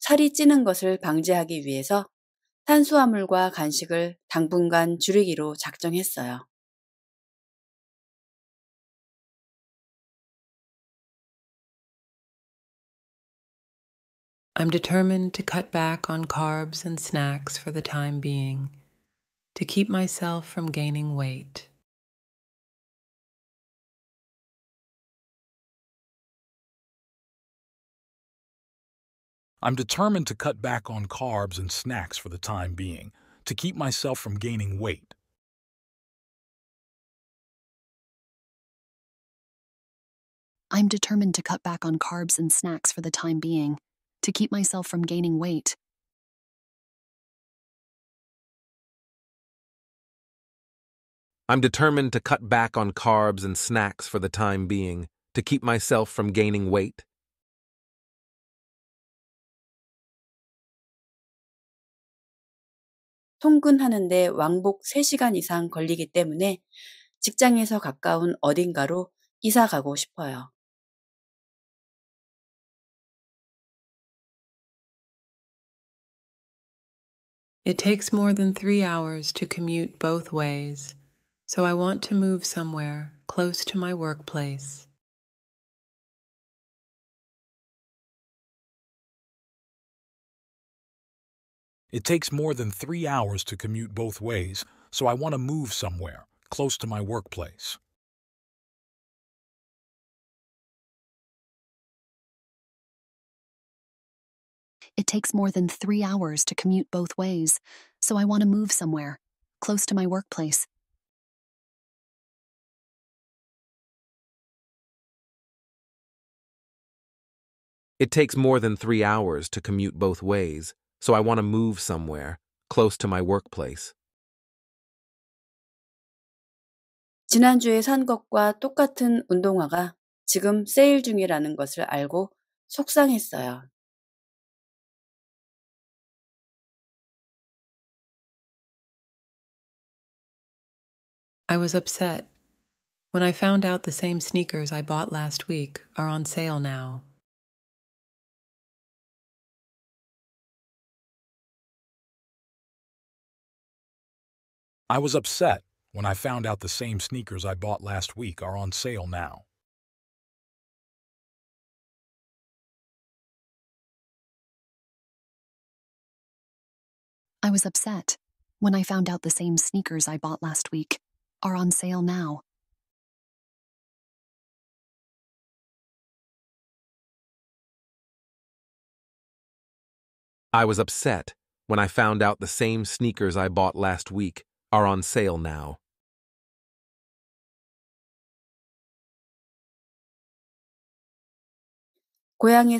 살이 찌는 것을 방지하기 위해서 탄수화물과 간식을 당분간 줄이기로 작정했어요. I'm determined to cut back on carbs and snacks for the time being, to keep myself from gaining weight. I'm determined to cut back on carbs and snacks for the time being to keep myself from gaining weight. I'm determined to cut back on carbs and snacks for the time being to keep myself from gaining weight. I'm determined to cut back on carbs and snacks for the time being to keep myself from gaining weight. 통근하는데 왕복 3시간 이상 걸리기 때문에 직장에서 가까운 어딘가로 이사 가고 싶어요. It takes more than three hours to commute both ways, so I want to move somewhere close to my workplace. It takes more than three hours to commute both ways, so I want to move somewhere, close to my workplace. It takes more than three hours to commute both ways, so I want to move somewhere, close to my workplace. It takes more than three hours to commute both ways, so I want to move somewhere, close to my workplace. 지난주에 산 것과 똑같은 운동화가 지금 세일 중이라는 것을 알고 속상했어요. I was upset when I found out the same sneakers I bought last week are on sale now. I was upset when I found out the same sneakers I bought last week are on sale now. I was upset when I found out the same sneakers I bought last week are on sale now. I was upset when I found out the same sneakers I bought last week are on sale now. I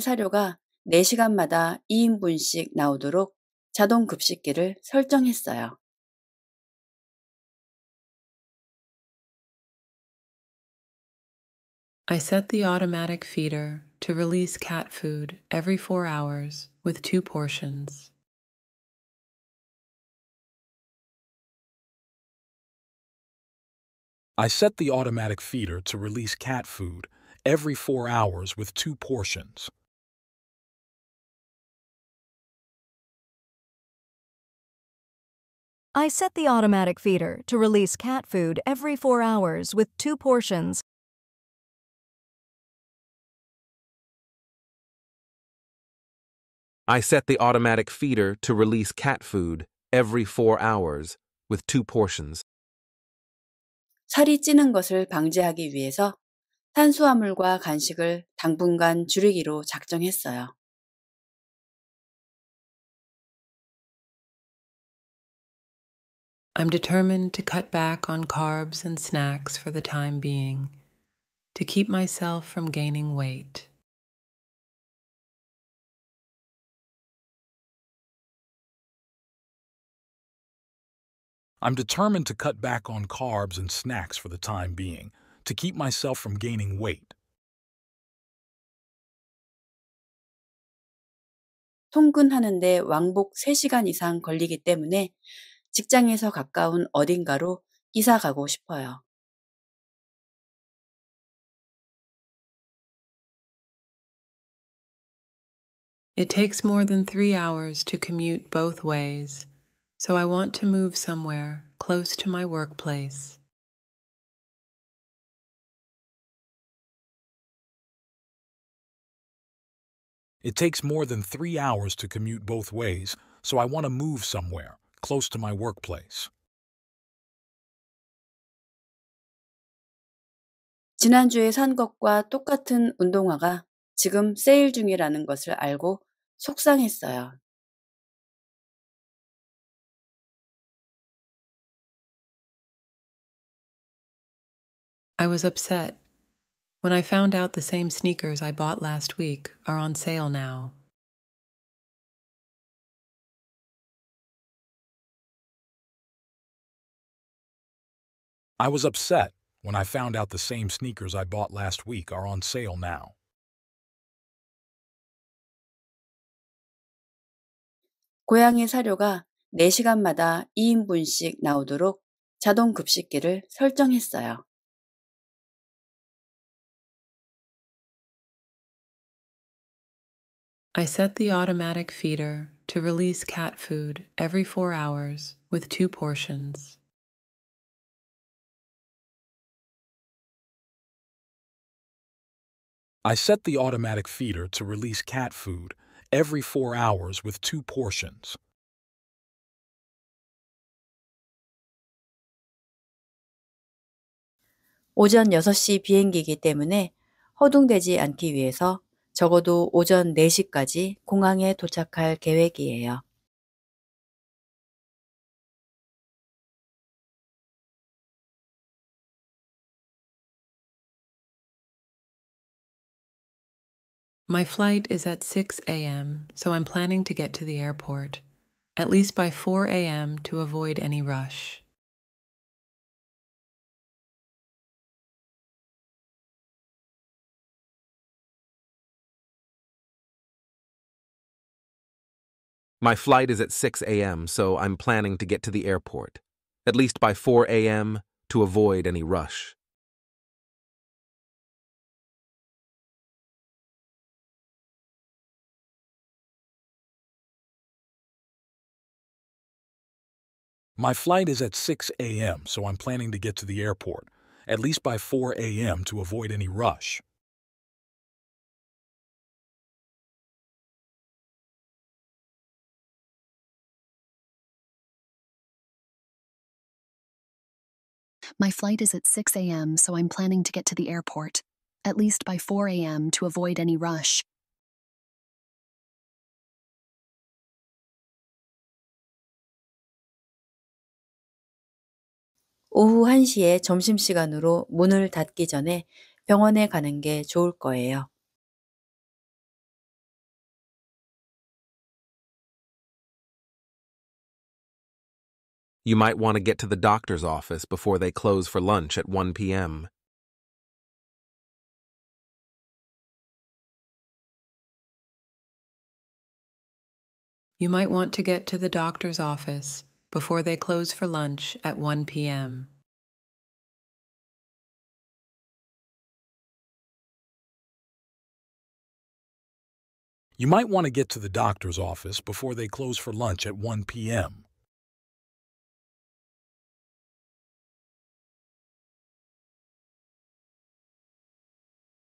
set the automatic feeder to release cat food every 4 hours with two portions. I set the automatic feeder to release cat food every four hours with two portions. I set the automatic feeder to release cat food every four hours with two portions I set the automatic feeder to release cat food every four hours with two portions. 살이 찌는 것을 방지하기 위해서 탄수화물과 간식을 당분간 줄이기로 작정했어요. I'm determined to cut back on carbs and snacks for the time being, to keep myself from gaining weight. I'm determined to cut back on carbs and snacks for the time being to keep myself from gaining weight. 통근하는데 왕복 3시간 이상 걸리기 때문에 직장에서 가까운 어딘가로 이사 가고 싶어요. It takes more than three hours to commute both ways so I want to move somewhere close to my workplace. It takes more than three hours to commute both ways, so I want to move somewhere close to my workplace. 지난주에 산 것과 똑같은 운동화가 지금 세일 중이라는 것을 알고 속상했어요. I was upset when I found out the same sneakers I bought last week are on sale now. I was upset when I found out the same sneakers I bought last week are on sale now. 고양이 사료가 2인분씩 나오도록 자동 급식기를 설정했어요. I set the automatic feeder to release cat food every four hours with two portions. I set the automatic feeder to release cat food every four hours with two portions. 오전 6시 비행기이기 때문에 허둥대지 않기 위해서 적어도 오전 4시까지 공항에 도착할 계획이에요. My flight is at 6 a.m., so I'm planning to get to the airport, at least by 4 a.m. to avoid any rush. My flight is at 6 a.m., so I'm planning to get to the airport, at least by 4 a.m., to avoid any rush. My flight is at 6 a.m., so I'm planning to get to the airport, at least by 4 a.m. to avoid any rush. My flight is at 6 a.m., so I'm planning to get to the airport, at least by 4 a.m. to avoid any rush. 오후 1시에 점심시간으로 문을 닫기 전에 병원에 가는 게 좋을 거예요. You might want to get to the doctor's office before they close for lunch at 1 p.m. You might want to get to the doctor's office before they close for lunch at 1 p.m. You might want to get to the doctor's office before they close for lunch at 1 p.m.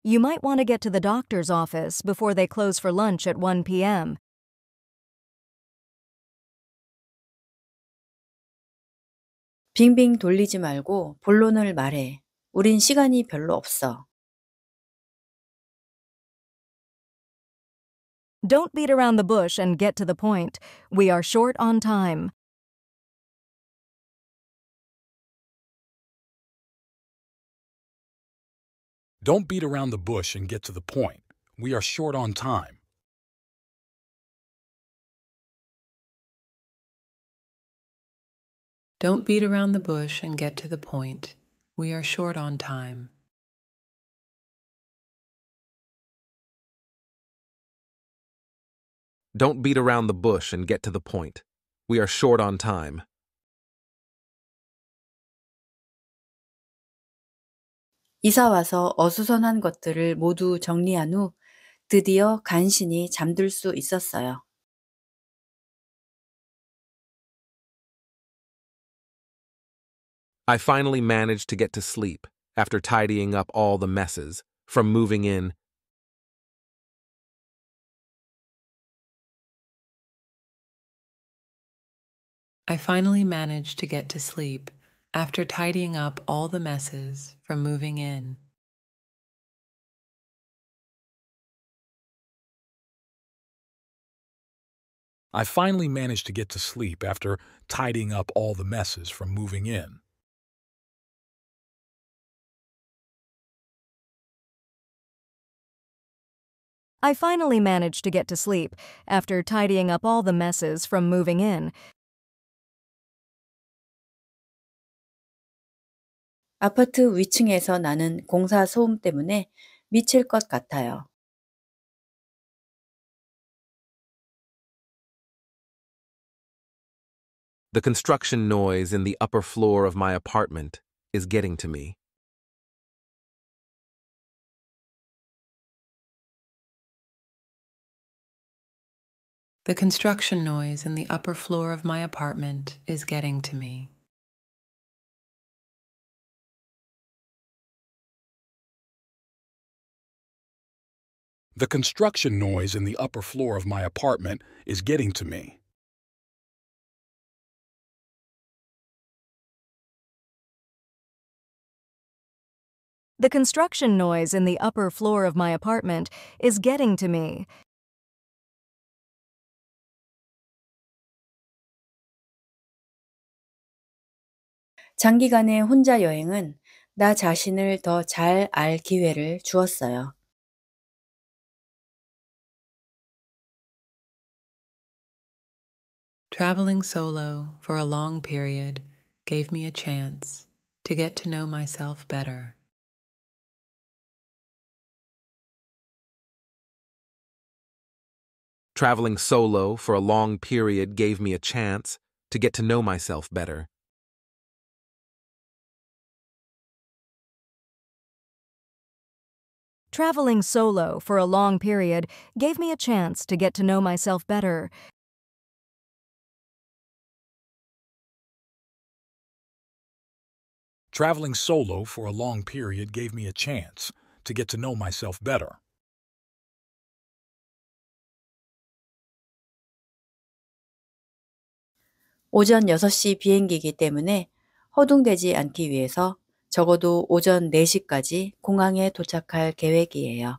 You might want to get to the doctor's office before they close for lunch at 1 p.m. 돌리지 돌리지 말고 본론을 말해. 우린 시간이 별로 없어. Don't beat around the bush and get to the point. We are short on time. Don't beat around the bush and get to the point. We are short on time. Don't beat around the bush and get to the point. We are short on time. Don't beat around the bush and get to the point. We are short on time. 이사 와서 어수선한 것들을 모두 정리한 후 드디어 간신히 잠들 수 있었어요. I finally managed to get to sleep after tidying up all the messes from moving in. I finally managed to get to sleep after tidying up all the messes from moving in. I finally managed to get to sleep after tidying up all the messes from moving in. I finally managed to get to sleep after tidying up all the messes from moving in. 아파트 위층에서 나는 공사 소음 때문에 미칠 것 같아요. The construction noise in the upper floor of my apartment is getting to me. The construction noise in the upper floor of my apartment is getting to me. The construction noise in the upper floor of my apartment is getting to me. The construction noise in the upper floor of my apartment is getting to me. 장기간의 혼자 여행은 나 자신을 더 잘 알 기회를 주었어요. Traveling solo for a long period gave me a chance to get to know myself better. Traveling solo for a long period gave me a chance to get to know myself better. Traveling solo for a long period gave me a chance to get to know myself better. Traveling solo for a long period gave me a chance to get to know myself better. 오전 6시 비행기이기 때문에 허둥대지 않기 위해서 적어도 오전 4시까지 공항에 도착할 계획이에요.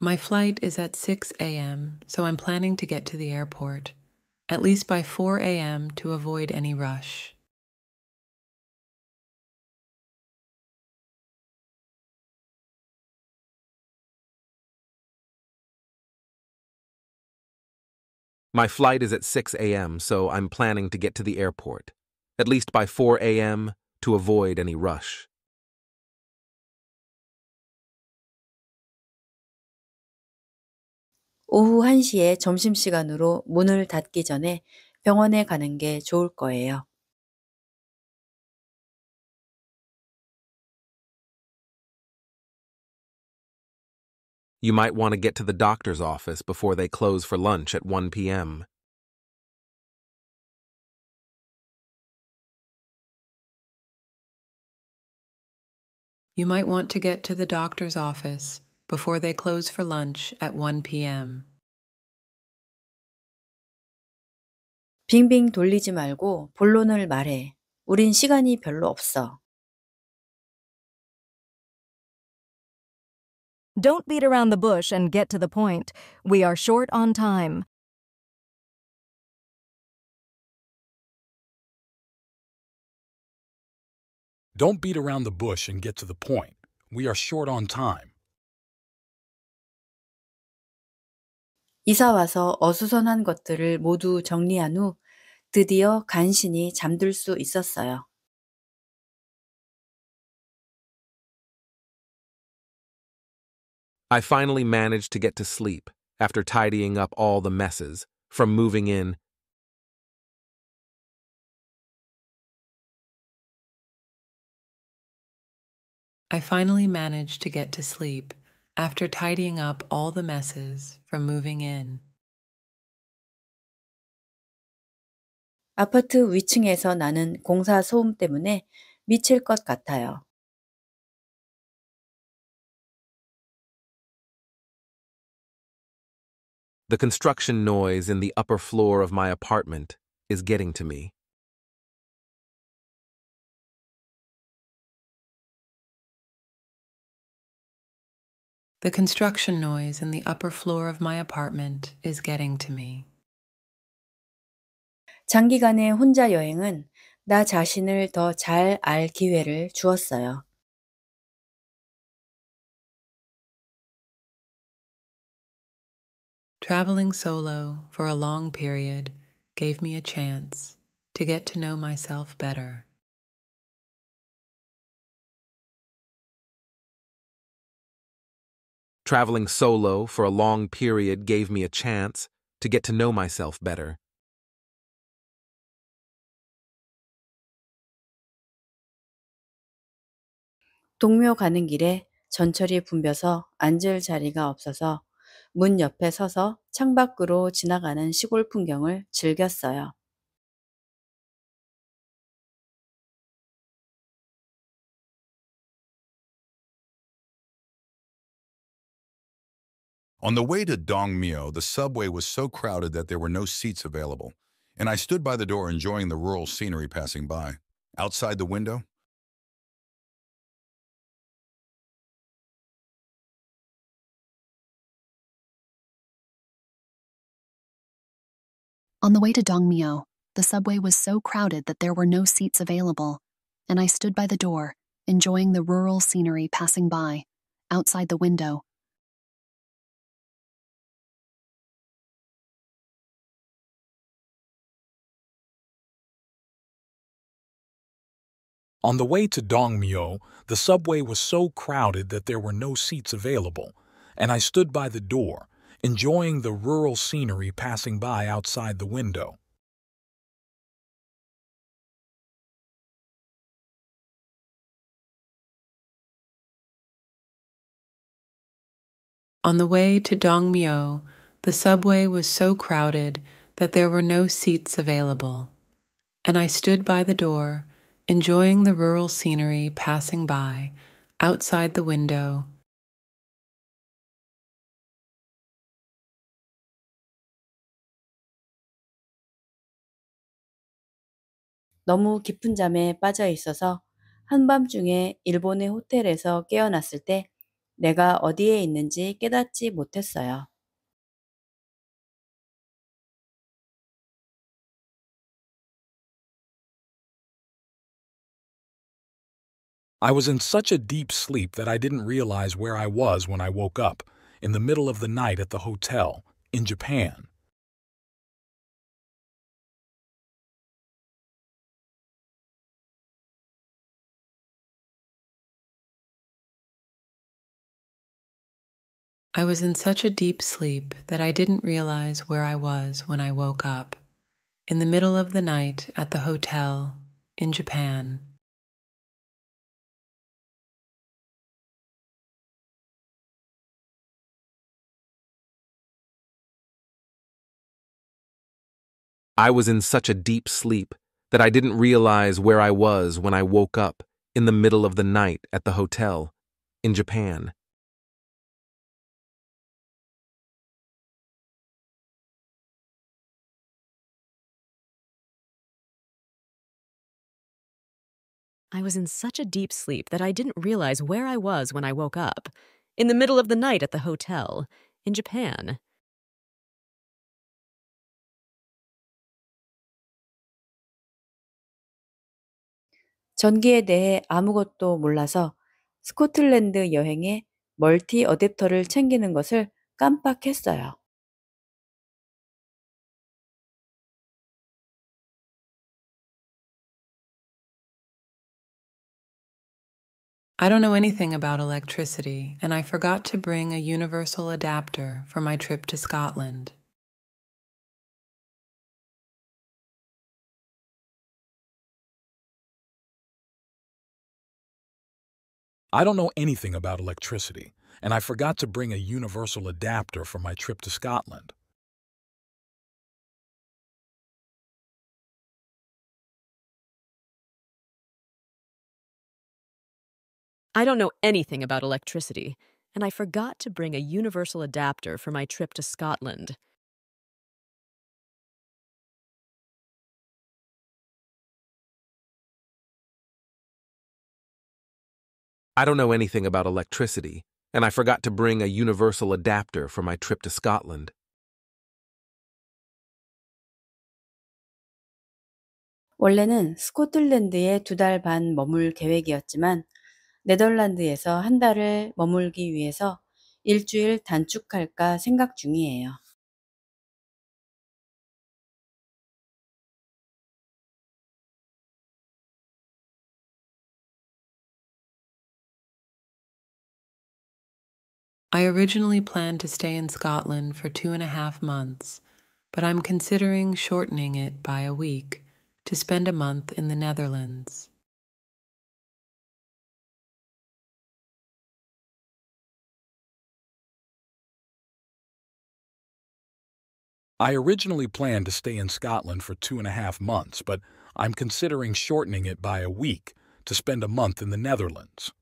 My flight is at 6 a.m., so I'm planning to get to the airport, at least by 4 a.m. to avoid any rush. My flight is at 6 a.m., so I'm planning to get to the airport, at least by 4 a.m., to avoid any rush. 오후 1시에 점심시간으로 문을 닫기 전에 병원에 가는 게 좋을 거예요. You might want to get to the doctor's office before they close for lunch at 1 p.m. You might want to get to the doctor's office before they close for lunch at 1 p.m. 빙빙 돌리지 말고 본론을 말해. 우린 시간이 별로 없어. Don't beat around the bush and get to the point. We are short on time. Don't beat around the bush and get to the point. We are short on time. 이사 와서 어수선한 것들을 모두 정리한 후 드디어 간신히 잠들 수 있었어요. I finally managed to get to sleep after tidying up all the messes from moving in. I finally managed to get to sleep after tidying up all the messes from moving in. 아파트 위층에서 나는 공사 소음 때문에 미칠 것 같아요. The construction noise in the upper floor of my apartment is getting to me. The construction noise in the upper floor of my apartment is getting to me. 장기간의 혼자 여행은 나 자신을 기회를 주었어요. Traveling solo for a long period gave me a chance to get to know myself better. Traveling solo for a long period gave me a chance to get to know myself better. 동묘 가는 길에 전철이 붐벼서 앉을 자리가 없어서 문 옆에 서서 창밖으로 지나가는 시골 풍경을 즐겼어요. On the way to Dongmyo, the subway was so crowded that there were no seats available, and I stood by the door enjoying the rural scenery passing by. Outside the window, On the way to Dongmyo, the subway was so crowded that there were no seats available, and I stood by the door, enjoying the rural scenery passing by. Outside the window, On the way to Dongmyo, the subway was so crowded that there were no seats available, and I stood by the door, enjoying the rural scenery passing by outside the window. On the way to Dongmyo, the subway was so crowded that there were no seats available, and I stood by the door, enjoying the rural scenery passing by outside the window. 너무 깊은 잠에 빠져 있어서 한밤중에 일본의 호텔에서 깨어났을 때 내가 어디에 있는지 깨닫지 못했어요. I was in such a deep sleep that I didn't realize where I was when I woke up, in the middle of the night at the hotel, in Japan. I was in such a deep sleep that I didn't realize where I was when I woke up, in the middle of the night at the hotel, in Japan. I was in such a deep sleep that I didn't realize where I was when I woke up in the middle of the night at the hotel in Japan. I was in such a deep sleep that I didn't realize where I was when I woke up, in the middle of the night at the hotel, in Japan. 전기에 대해 아무것도 몰라서 스코틀랜드 여행에 멀티 어댑터를 챙기는 것을 깜빡했어요. I don't know anything about electricity, and I forgot to bring a universal adapter for my trip to Scotland. I don't know anything about electricity, and I forgot to bring a universal adapter for my trip to Scotland. I don't know anything about electricity, and I forgot to bring a universal adapter for my trip to Scotland. I don't know anything about electricity, and I forgot to bring a universal adapter for my trip to Scotland. 원래는 스코틀랜드에 두 달 반 머물 계획이었지만 네덜란드에서 한 달을 머물기 위해서 일주일 단축할까 생각 중이에요. I originally planned to stay in Scotland for two and a half months, but I'm considering shortening it by a week to spend a month in the Netherlands. I originally planned to stay in Scotland for two and a half months, but I'm considering shortening it by a week to spend a month in the Netherlands.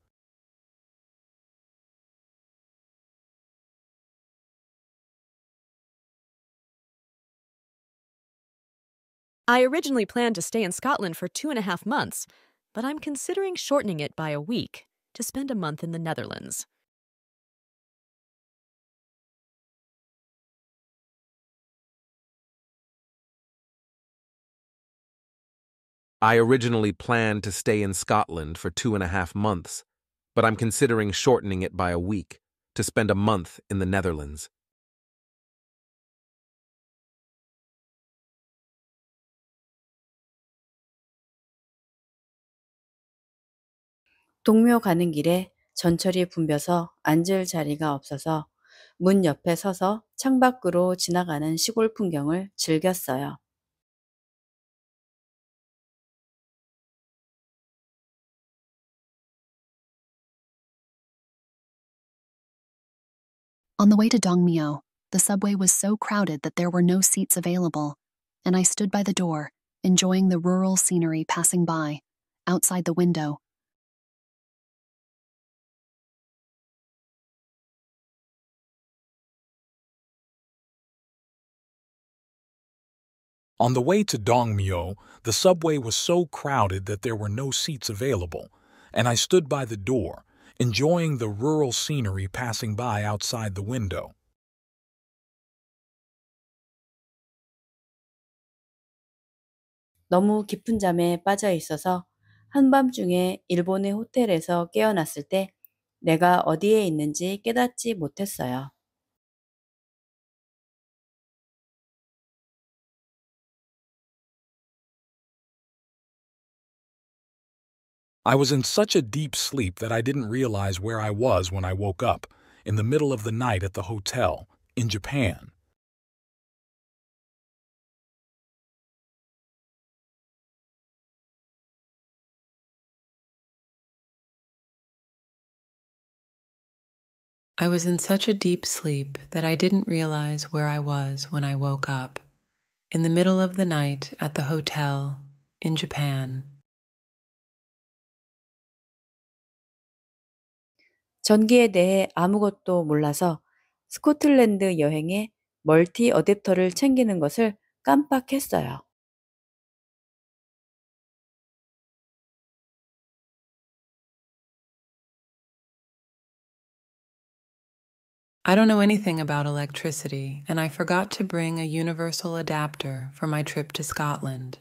I originally planned to stay in Scotland for two and a half months, but I'm considering shortening it by a week to spend a month in the Netherlands. I originally planned to stay in Scotland for two and a half months, but I'm considering shortening it by a week to spend a month in the Netherlands. 동묘 가는 길에 전철이 붐벼서 앉을 자리가 없어서 문 옆에 서서 창밖으로 지나가는 시골 풍경을 즐겼어요. On the way to Dongmyo, the subway was so crowded that there were no seats available, and I stood by the door, enjoying the rural scenery passing by, outside the window, On the way to Dongmyo, the subway was so crowded that there were no seats available, and I stood by the door, enjoying the rural scenery passing by outside the window. 너무 깊은 잠에 빠져 있어서 일본의 호텔에서 깨어났을 때 내가 어디에 있는지 깨닫지 못했어요. I was in such a deep sleep that I didn't realize where I was when I woke up, in the middle of the night at the hotel, in Japan. I was in such a deep sleep that I didn't realize where I was when I woke up, in the middle of the night at the hotel in Japan. 전기에 대해 아무것도 몰라서 스코틀랜드 여행에 멀티 어댑터를 챙기는 것을 깜빡했어요. I don't know anything about electricity, and I forgot to bring a universal adapter for my trip to Scotland.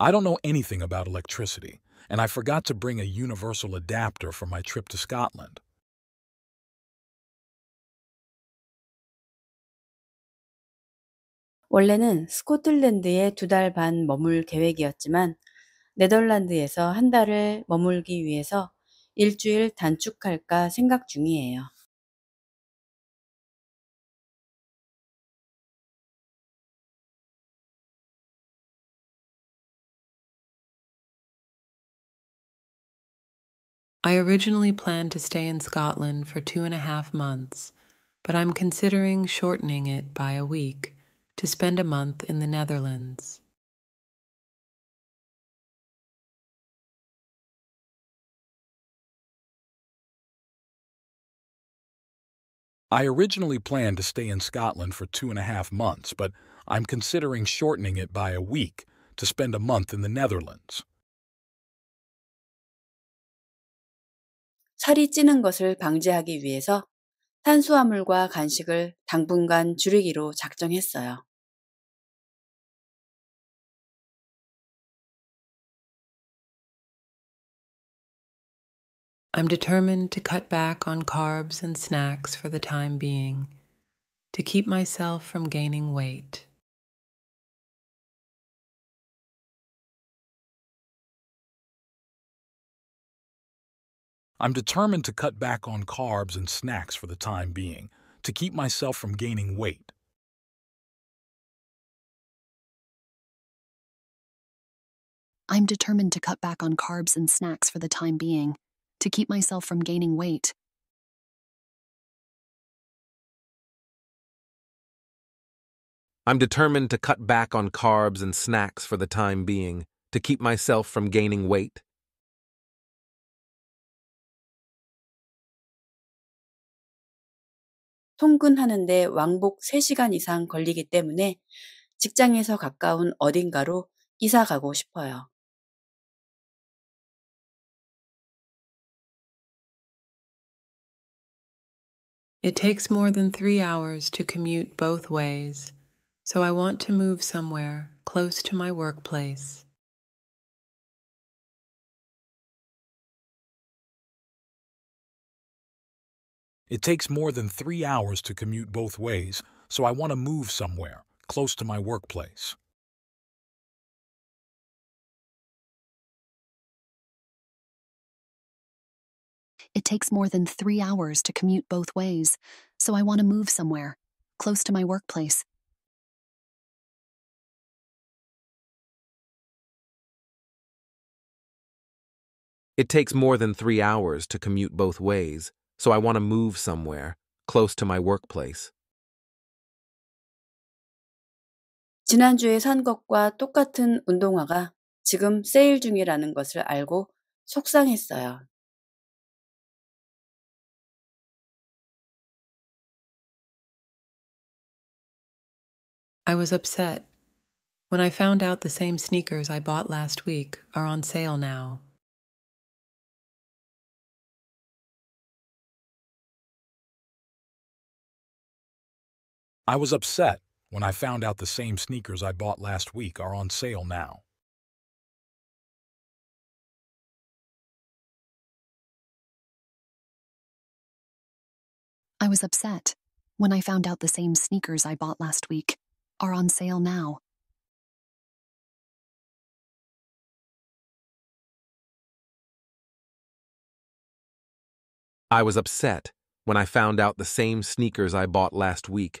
I don't know anything about electricity, and I forgot to bring a universal adapter for my trip to Scotland. 원래는 스코틀랜드에 두 달 반 머물 계획이었지만 네덜란드에서 한 달을 머물기 위해서 일주일 단축할까 생각 중이에요. I originally planned to stay in Scotland for two and a half months, but I'm considering shortening it by a week to spend a month in the Netherlands. I originally planned to stay in Scotland for two and a half months, but I'm considering shortening it by a week to spend a month in the Netherlands. 살이 찌는 것을 방지하기 위해서 탄수화물과 간식을 당분간 줄이기로 작정했어요. I'm determined to cut back on carbs and snacks for the time being, to keep myself from gaining weight. I'm determined to cut back on carbs and snacks for the time being to keep myself from gaining weight. I'm determined to cut back on carbs and snacks for the time being to keep myself from gaining weight. I'm determined to cut back on carbs and snacks for the time being to keep myself from gaining weight. 통근하는데 왕복 3시간 이상 걸리기 때문에 직장에서 가까운 어딘가로 이사 가고 싶어요. It takes more than three hours to commute both ways, so I want to move somewhere close to my workplace. It takes more than three hours to commute both ways, so I want to move somewhere, close to my workplace. It takes more than three hours to commute both ways, so I want to move somewhere, close to my workplace. It takes more than three hours to commute both ways, so I want to move somewhere, close to my workplace. 지난주에 산 것과 똑같은 운동화가 지금 세일 중이라는 것을 알고 속상했어요. I was upset when I found out the same sneakers I bought last week are on sale now. I was upset when I found out the same sneakers I bought last week are on sale now. I was upset when I found out the same sneakers I bought last week are on sale now. I was upset when I found out the same sneakers I bought last week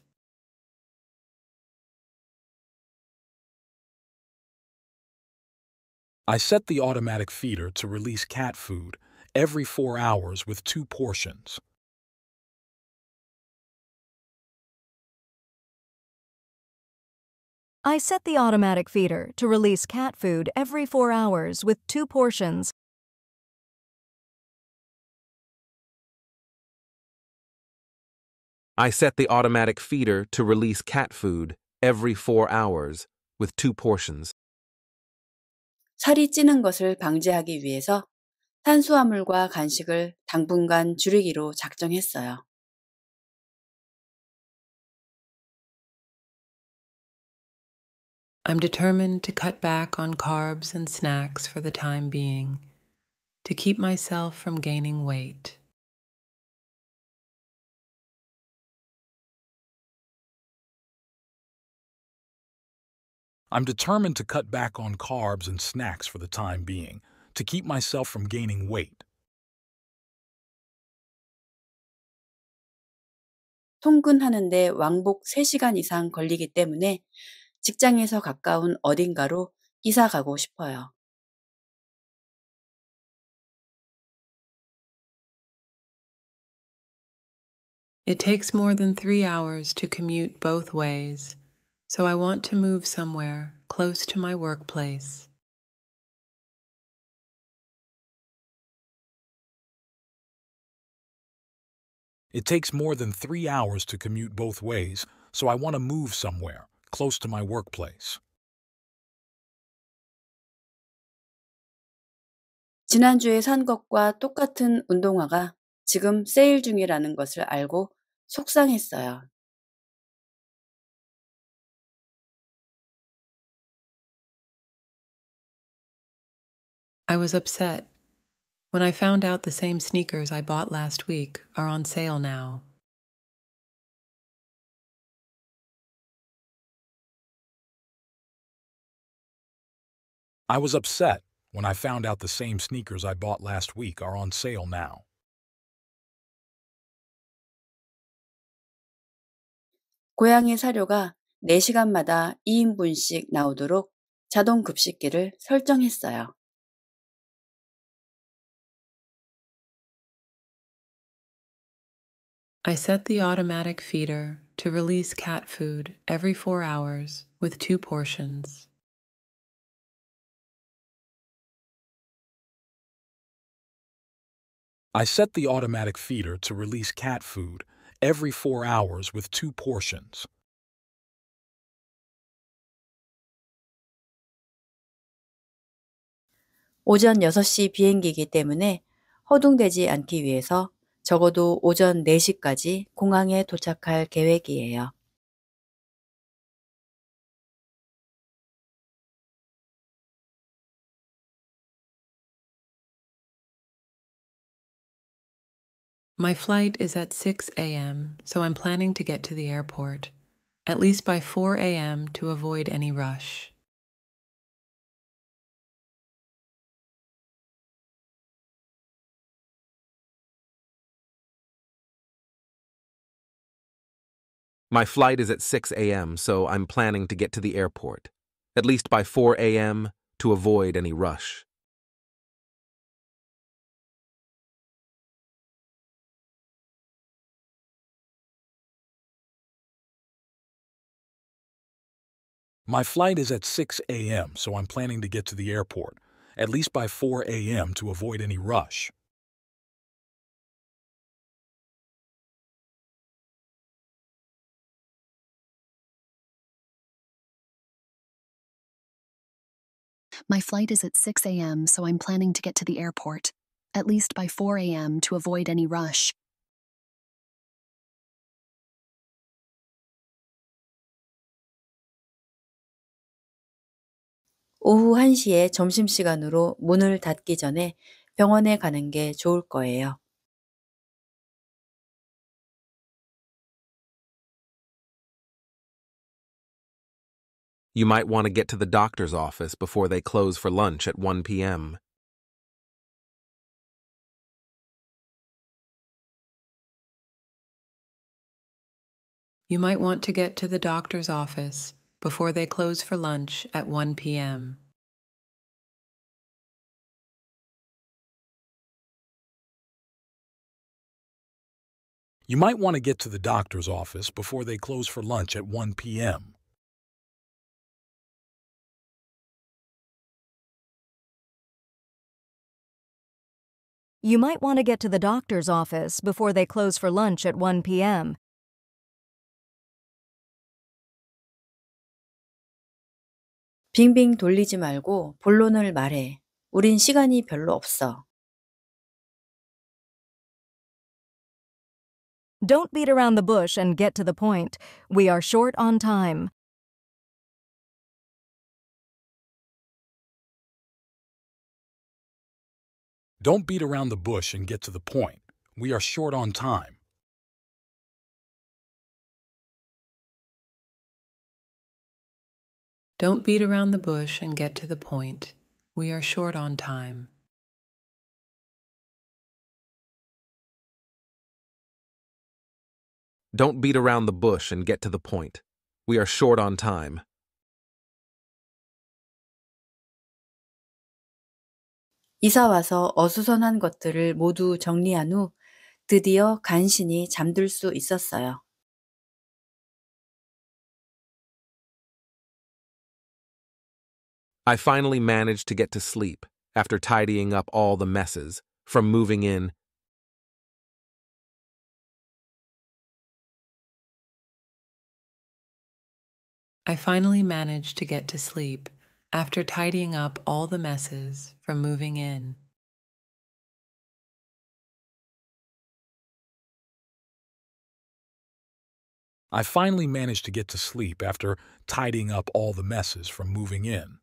I set the automatic feeder to release cat food every four hours with two portions. I set the automatic feeder to release cat food every four hours with two portions I set the automatic feeder to release cat food every four hours with two portions. 살이 찌는 것을 방지하기 위해서 탄수화물과 간식을 당분간 줄이기로 작정했어요. I'm determined to cut back on carbs and snacks for the time being, to keep myself from gaining weight. I'm determined to cut back on carbs and snacks for the time being, to keep myself from gaining weight. 통근하는데 왕복 3시간 이상 걸리기 때문에 직장에서 가까운 어딘가로 이사 가고 싶어요. It takes more than three hours to commute both ways so I want to move somewhere close to my workplace. It takes more than three hours to commute both ways, so I want to move somewhere close to my workplace. 지난주에 산 것과 똑같은 운동화가 지금 세일 중이라는 것을 알고 속상했어요. I was upset when I found out the same sneakers I bought last week are on sale now. I was upset when I found out the same sneakers I bought last week are on sale now. 고양이 사료가 2인분씩 나오도록 자동 급식기를 설정했어요. I set the automatic feeder to release cat food every four hours with two portions. I set the automatic feeder to release cat food every four hours with two portions. 오전 6시 비행기이기 때문에 허둥대지 않기 위해서 적어도 오전 4시까지 공항에 도착할 계획이에요. My flight is at 6 a.m., so I'm planning to get to the airport, at least by 4 a.m. to avoid any rush. My flight is at 6 a.m., so I'm planning to get to the airport, at least by 4 a.m., to avoid any rush. My flight is at 6 a.m., so I'm planning to get to the airport, at least by 4 a.m. to avoid any rush. My flight is at 6 a.m., so I'm planning to get to the airport, at least by 4 a.m. to avoid any rush. 오후 1시에 점심시간으로 문을 닫기 전에 병원에 가는 게 좋을 거예요. You might want to get to the doctor's office before they close for lunch at 1 p.m. You might want to get to the doctor's office before they close for lunch at 1 p.m. You might want to get to the doctor's office before they close for lunch at 1 p.m. You might want to get to the doctor's office before they close for lunch at 1 p.m. 돌리지 돌리지 말고 본론을 말해. 우린 시간이 별로 없어. Don't beat around the bush and get to the point. We are short on time. Don't beat around the bush and get to the point. We are short on time. Don't beat around the bush and get to the point. We are short on time. Don't beat around the bush and get to the point. We are short on time. 이사 와서 어수선한 것들을 모두 정리한 후 드디어 간신히 잠들 수 있었어요. I finally managed to get to sleep after tidying up all the messes from moving in. I finally managed to get to sleep after tidying up all the messes from moving in. I finally managed to get to sleep after tidying up all the messes from moving in.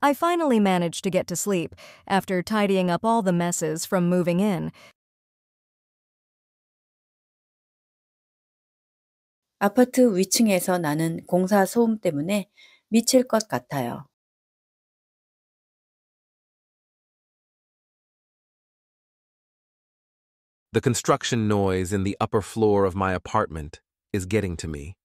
I finally managed to get to sleep after tidying up all the messes from moving in. 아파트 위층에서 나는 공사 소음 때문에 미칠 것 같아요. The construction noise in the upper floor of my apartment is getting to me.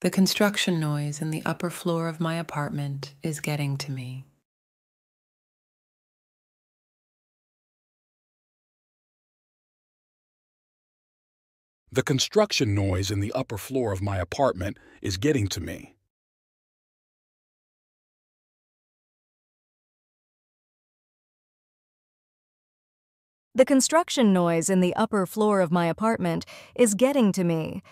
The construction noise in the upper floor of my apartment is getting to me. The construction noise in the upper floor of my apartment is getting to me. The construction noise in the upper floor of my apartment is getting to me.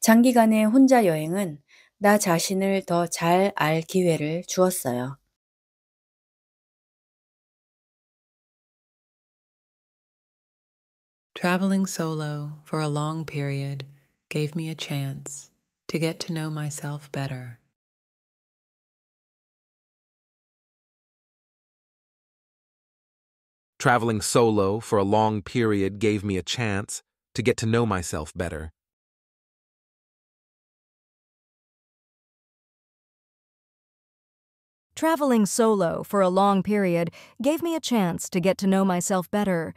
장기간의 혼자 여행은 나 자신을 더 잘 알 기회를 주었어요. Traveling solo for a long period gave me a chance to get to know myself better. Traveling solo for a long period gave me a chance to get to know myself better. Traveling solo for a long period gave me a chance to get to know myself better.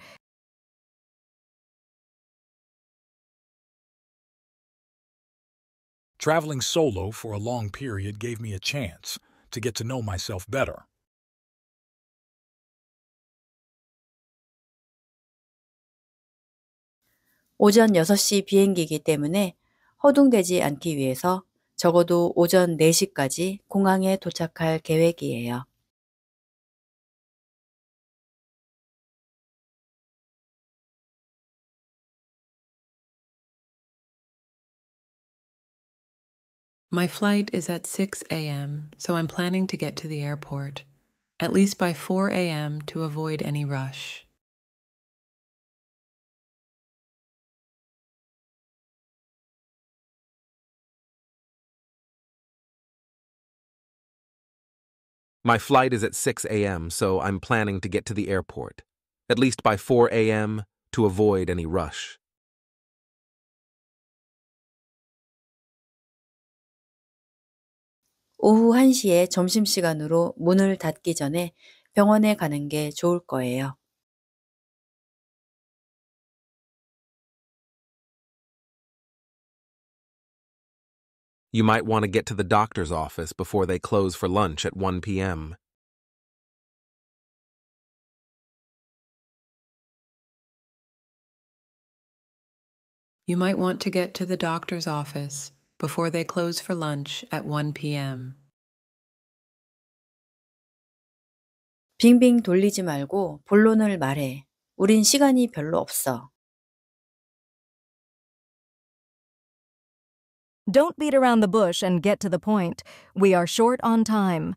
Traveling solo for a long period gave me a chance to get to know myself better. 오전 6시 비행기 때문에 허둥대지 않기 위해서 적어도 오전 4시까지 공항에 도착할 계획이에요. My flight is at 6 a.m., so I'm planning to get to the airport, at least by 4 a.m. to avoid any rush. My flight is at 6 a.m., so I'm planning to get to the airport, at least by 4 a.m., to avoid any rush. 오후 1시에 점심시간으로 문을 닫기 전에 병원에 가는 게 좋을 거예요. You might want to get to the doctor's office before they close for lunch at 1 p.m. You might want to get to the doctor's office before they close for lunch at 1 p.m. 빙빙 돌리지 말고 본론을 말해. 우린 시간이 별로 없어. Don't beat around the bush and get to the point. We are short on time.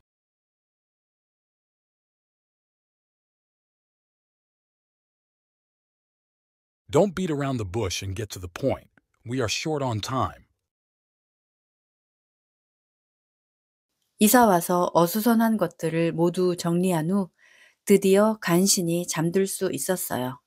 Don't beat around the bush and get to the point. We are short on time. 이사 와서 어수선한 것들을 모두 정리한 후 드디어 간신히 잠들 수 있었어요.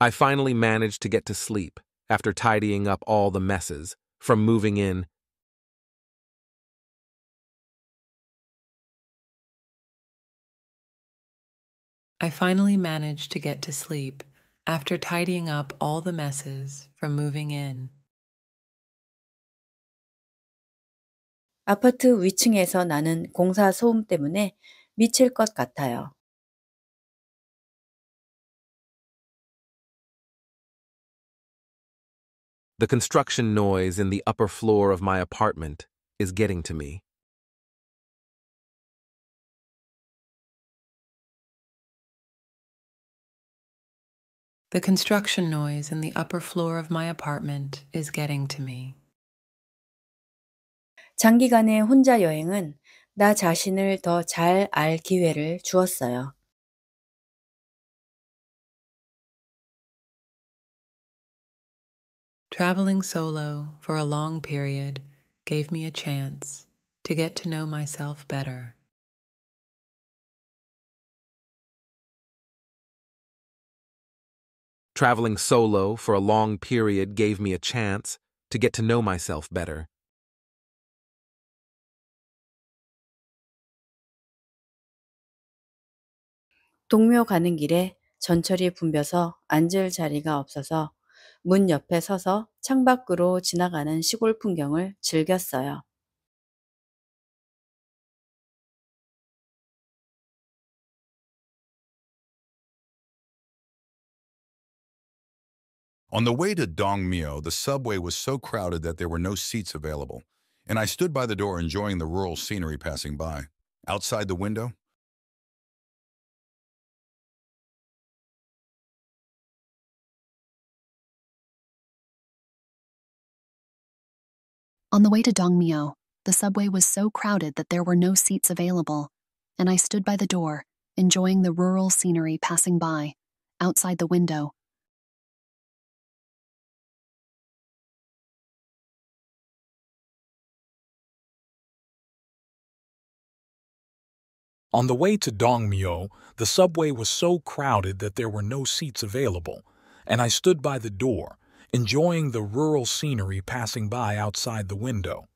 I finally managed to get to sleep after tidying up all the messes from moving in. I finally managed to get to sleep after tidying up all the messes from moving in. 아파트 위층에서 나는 공사 소음 때문에 미칠 것 같아요. The construction noise in the upper floor of my apartment is getting to me. The construction noise in the upper floor of my apartment is getting to me. 장기간의 혼자 여행은 나 자신을 기회를 주었어요. Traveling solo for a long period gave me a chance to get to know myself better. Traveling solo for a long period gave me a chance to get to know myself better. 동묘 가는 길에 전철이 붐벼서 앉을 자리가 없어서 문 옆에 서서 창밖으로 지나가는 시골 풍경을 즐겼어요. On the way to Dongmyo, the subway was so crowded that there were no seats available, and I stood by the door enjoying the rural scenery passing by. Outside the window, On the way to Dongmyo, the subway was so crowded that there were no seats available, and I stood by the door, enjoying the rural scenery passing by. Outside the window, On the way to Dongmyo, the subway was so crowded that there were no seats available, and I stood by the door, enjoying the rural scenery passing by outside the window.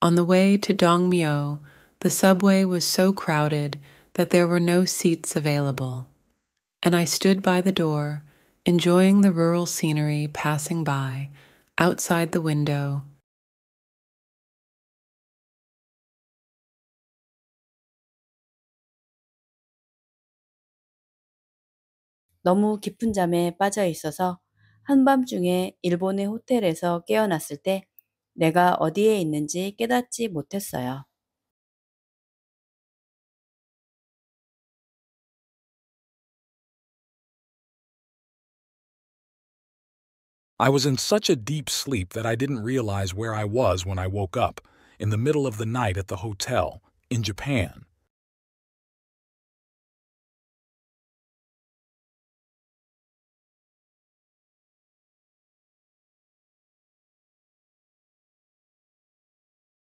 On the way to Dongmyo, the subway was so crowded that there were no seats available, and I stood by the door, enjoying the rural scenery passing by outside the window. 너무 깊은 잠에 빠져 있어서 한밤중에 일본의 호텔에서 깨어났을 때 내가 어디에 있는지 깨닫지 못했어요. I was in such a deep sleep that I didn't realize where I was when I woke up, in the middle of the night at the hotel, in Japan.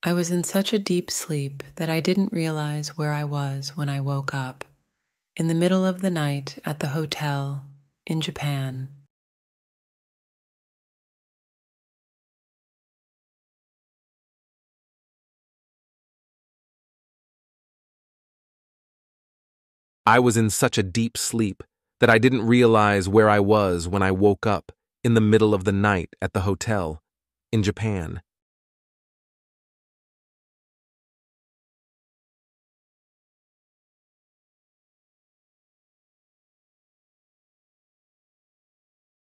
I was in such a deep sleep that I didn't realize where I was when I woke up, in the middle of the night at the hotel, in Japan. I was in such a deep sleep that I didn't realize where I was when I woke up in the middle of the night at the hotel in Japan.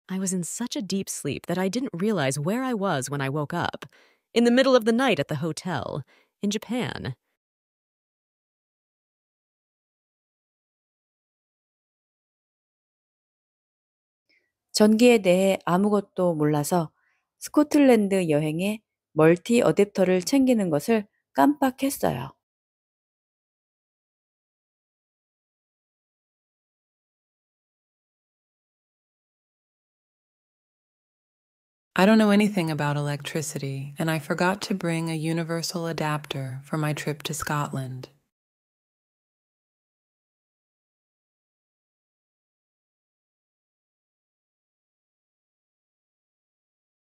I was in such a deep sleep that I didn't realize where I was when I woke up, in the middle of the night at the hotel, in Japan. 전기에 대해 아무것도 몰라서 스코틀랜드 여행에 멀티 어댑터를 챙기는 것을 깜빡했어요. I don't know anything about electricity, and I forgot to bring a universal adapter for my trip to Scotland.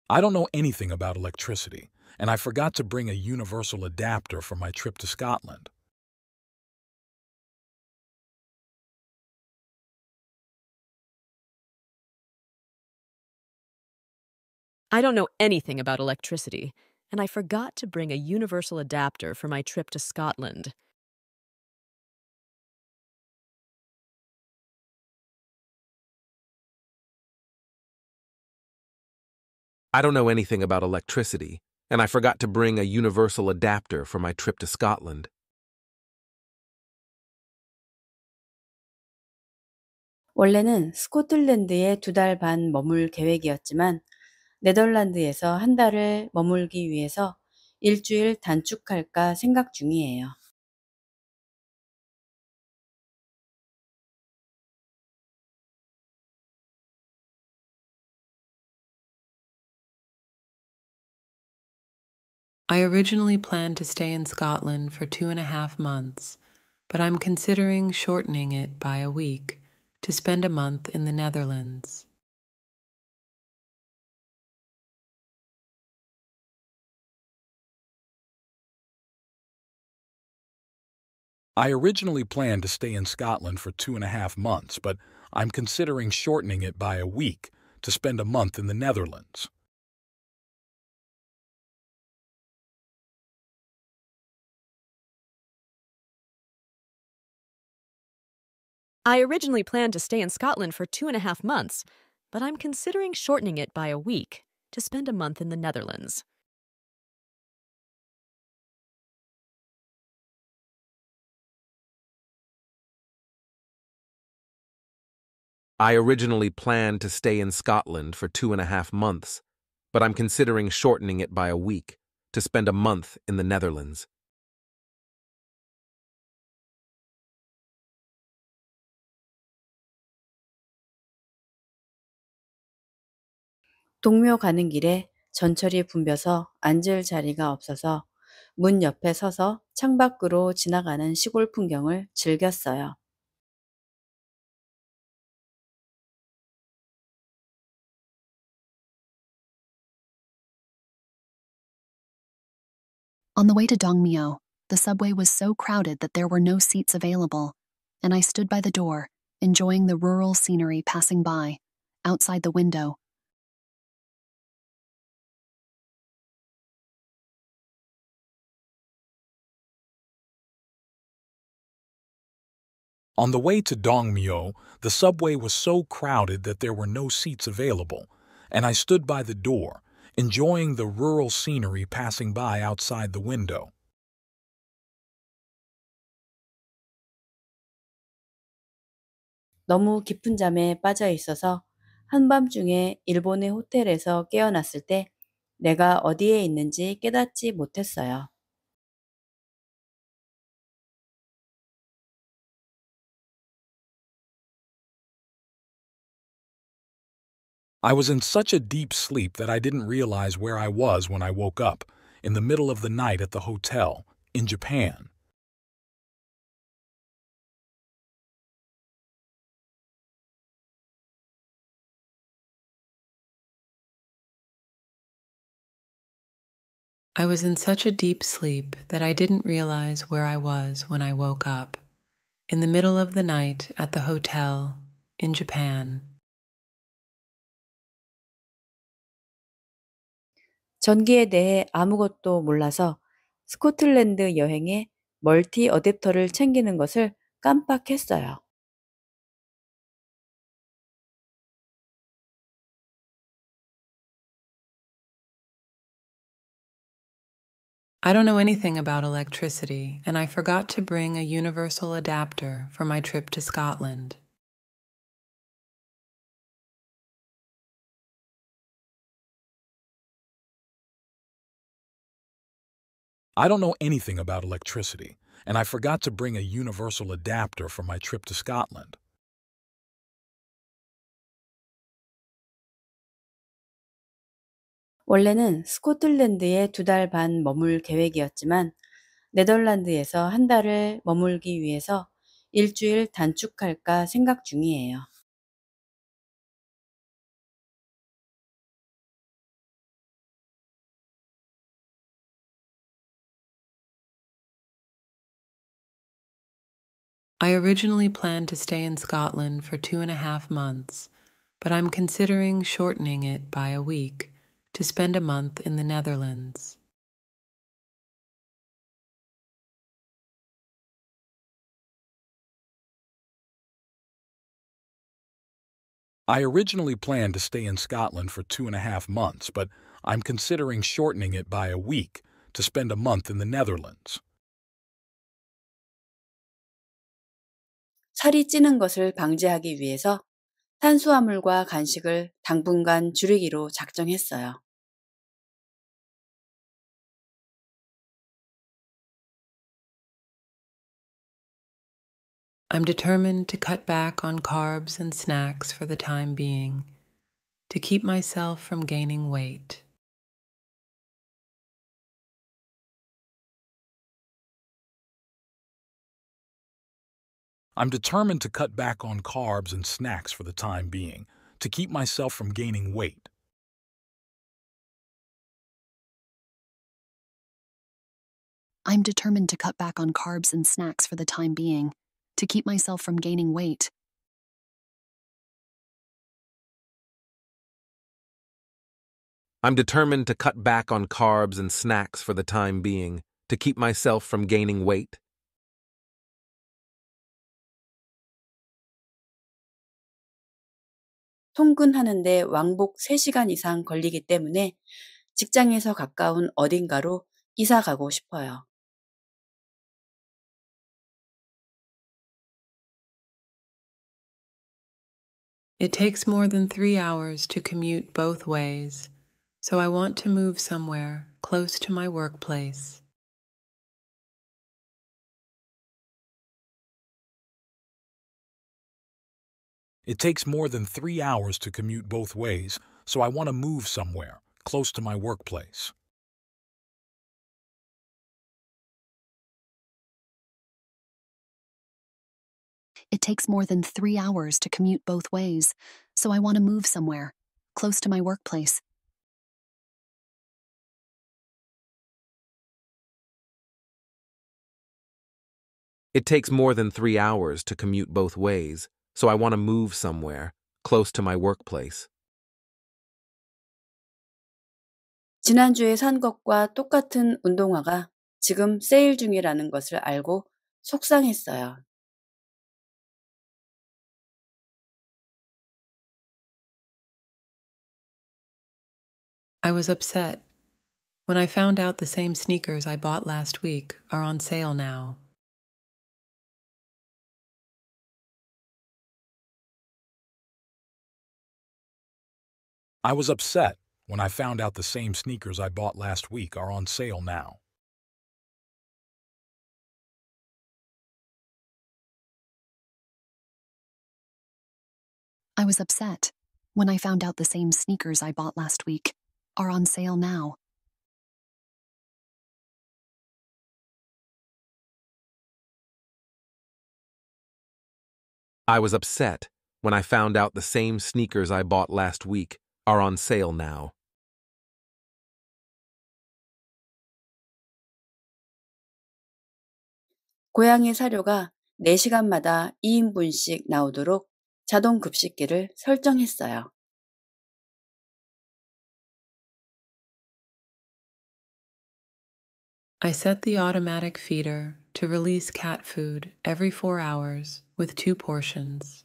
I don't know anything about electricity, and I forgot to bring a universal adapter for my trip to Scotland. I don't know anything about electricity, and I forgot to bring a universal adapter for my trip to Scotland. I don't know anything about electricity, and I forgot to bring a universal adapter for my trip to Scotland. 원래는 스코틀랜드에 두 달 반 머물 계획이었지만 네덜란드에서 한 달을 머물기 위해서 일주일 단축할까 생각 중이에요. I originally planned to stay in Scotland for two and a half months, but I'm considering shortening it by a week to spend a month in the Netherlands. I originally planned to stay in Scotland for two and a half months, but I'm considering shortening it by a week to spend a month in the Netherlands. I originally planned to stay in Scotland for two and a half months, but I'm considering shortening it by a week to spend a month in the Netherlands. I originally planned to stay in Scotland for two and a half months, but I'm considering shortening it by a week to spend a month in the Netherlands. 동묘 가는 길에 전철이 붐벼서 앉을 자리가 없어서 문 옆에 서서 창밖으로 지나가는 시골 풍경을 즐겼어요. On the way to Dongmyo, the subway was so crowded that there were no seats available, and I stood by the door, enjoying the rural scenery passing by, outside the window, On the way to Dongmyo, the subway was so crowded that there were no seats available, and I stood by the door, enjoying the rural scenery passing by outside the window. 너무 깊은 잠에 빠져 있어서 일본의 호텔에서 깨어났을 때 내가 어디에 있는지 깨닫지 못했어요. I was in such a deep sleep that I didn't realize where I was when I woke up, in the middle of the night at the hotel, in Japan. I was in such a deep sleep that I didn't realize where I was when I woke up, in the middle of the night at the hotel in Japan. 전기에 대해 아무것도 몰라서 스코틀랜드 여행에 멀티 어댑터를 챙기는 것을 깜빡했어요. I don't know anything about electricity, and I forgot to bring a universal adapter for my trip to Scotland. I don't know anything about electricity, and I forgot to bring a universal adapter for my trip to Scotland. 원래는 스코틀랜드에 두 달 반 머물 계획이었지만 네덜란드에서 한 달을 머물기 위해서 일주일 단축할까 생각 중이에요. I originally planned to stay in Scotland for two and a half months, but I'm considering shortening it by a week to spend a month in the Netherlands. I originally planned to stay in Scotland for two and a half months, but I'm considering shortening it by a week to spend a month in the Netherlands. 살이 찌는 것을 방지하기 위해서 탄수화물과 간식을 당분간 줄이기로 작정했어요. I'm determined to cut back on carbs and snacks for the time being, to keep myself from gaining weight. I'm determined to cut back on carbs and snacks for the time being to keep myself from gaining weight. I'm determined to cut back on carbs and snacks for the time being to keep myself from gaining weight. I'm determined to cut back on carbs and snacks for the time being to keep myself from gaining weight. 통근하는데 왕복 3시간 이상 걸리기 때문에 직장에서 가까운 어딘가로 이사 가고 싶어요. It takes more than three hours to commute both ways, so I want to move somewhere close to my workplace. It takes more than three hours to commute both ways, so I want to move somewhere, close to my workplace. It takes more than three hours to commute both ways, so I want to move somewhere, close to my workplace. It takes more than three hours to commute both ways, so I want to move somewhere, close to my workplace. 지난주에 산 것과 똑같은 운동화가 지금 세일 중이라는 것을 알고 속상했어요. I was upset when I found out the same sneakers I bought last week are on sale now. I was upset when I found out the same sneakers I bought last week are on sale now. I was upset when I found out the same sneakers I bought last week are on sale now. I was upset when I found out the same sneakers I bought last week are on sale now. I set the automatic feeder to release cat food every 4 hours with two portions.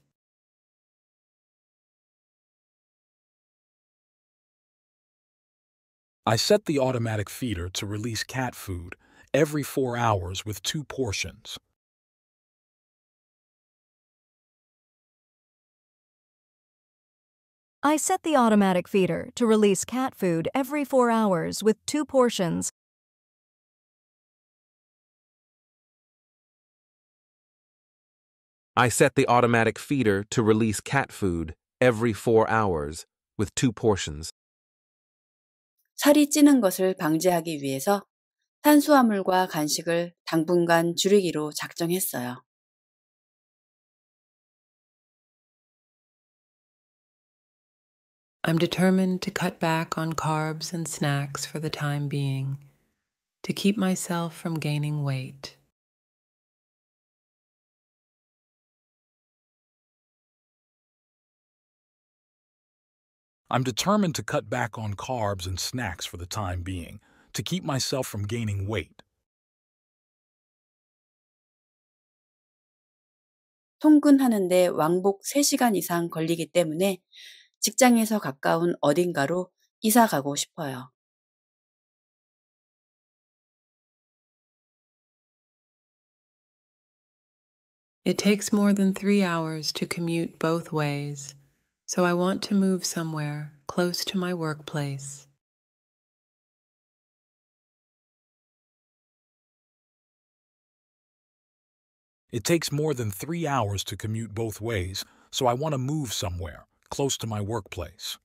I set the automatic feeder to release cat food every four hours with two portions. I set the automatic feeder to release cat food every four hours with two portions I set the automatic feeder to release cat food every four hours with two portions. 살이 찌는 것을 방지하기 위해서 탄수화물과 간식을 당분간 줄이기로 작정했어요. I'm determined to cut back on carbs and snacks for the time being, to keep myself from gaining weight. I'm determined to cut back on carbs and snacks for the time being, to keep myself from gaining weight. 통근하는데 왕복 3시간 이상 걸리기 때문에 직장에서 가까운 어딘가로 이사 가고 싶어요. It takes more than three hours to commute both ways so I want to move somewhere close to my workplace. It takes more than three hours to commute both ways, so I want to move somewhere close to my workplace.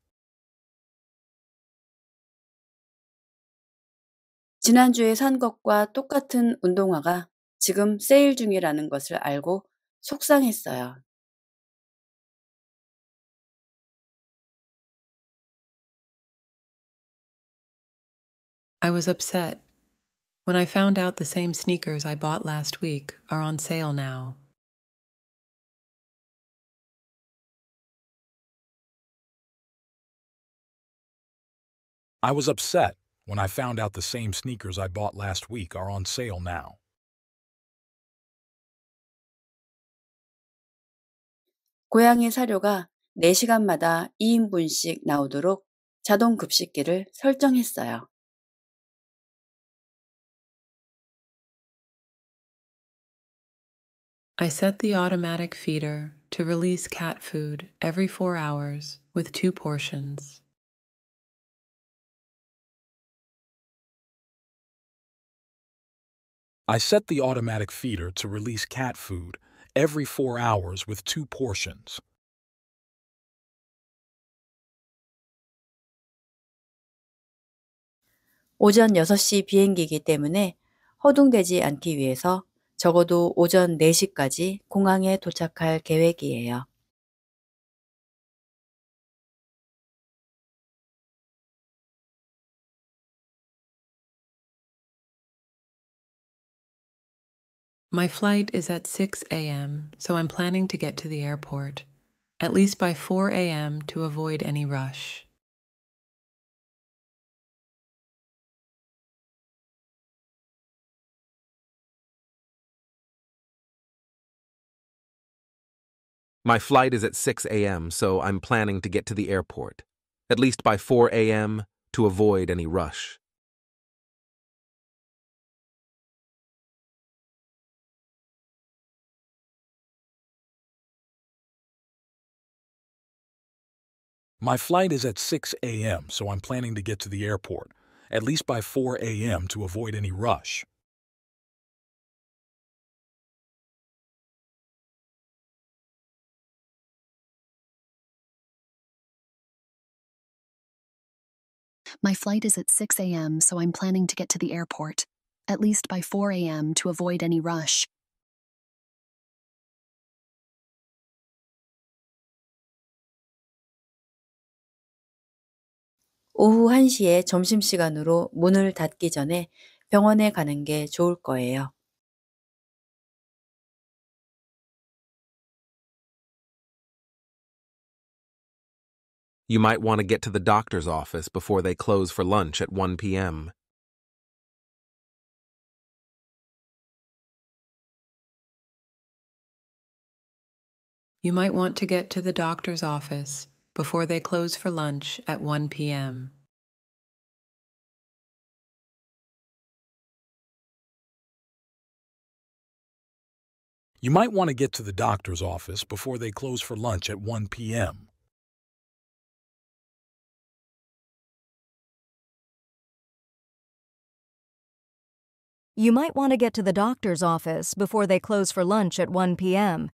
지난주에 산 것과 똑같은 운동화가 지금 세일 중이라는 것을 알고 속상했어요. I was upset when I found out the same sneakers I bought last week are on sale now. I was upset when I found out the same sneakers I bought last week are on sale now. 고양이 사료가 4시간마다 2인분씩 나오도록 자동 급식기를 설정했어요. I set the automatic feeder to release cat food every four hours with two portions. I set the automatic feeder to release cat food every four hours with two portions. 오전 때문에 허둥대지 않기 위해서 적어도 오전 4시까지 공항에 도착할 계획이에요. My flight is at 6 a.m., so I'm planning to get to the airport, at least by 4 a.m. to avoid any rush. My flight is at 6 a.m., so I'm planning to get to the airport, at least by 4 a.m., to avoid any rush. My flight is at 6 a.m., so I'm planning to get to the airport, at least by 4 a.m. to avoid any rush. My flight is at 6 a.m., so I'm planning to get to the airport, at least by 4 a.m. to avoid any rush. 오후 1시에 점심시간으로 문을 닫기 전에 병원에 가는 게 좋을 거예요. You might want to get to the doctor's office before they close for lunch at 1 p.m. You might want to get to the doctor's office before they close for lunch at 1 p.m. You might want to get to the doctor's office before they close for lunch at 1 p.m. You might want to get to the doctor's office before they close for lunch at 1 p.m.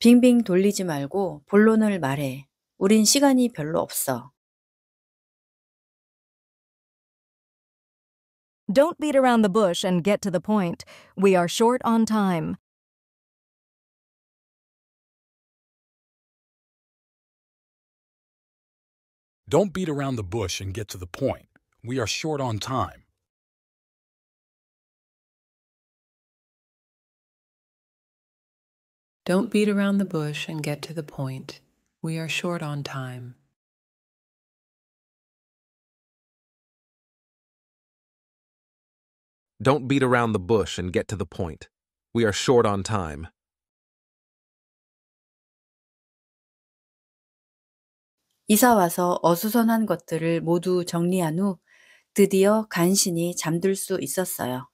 돌리지 돌리지 말고 본론을 말해. 우린 시간이 별로 없어. Don't beat around the bush and get to the point. We are short on time. Don't beat around the bush and get to the point. We are short on time. Don't beat around the bush and get to the point. We are short on time. Don't beat around the bush and get to the point. We are short on time. 이사 와서 어수선한 것들을 모두 정리한 후 드디어 간신히 잠들 수 있었어요.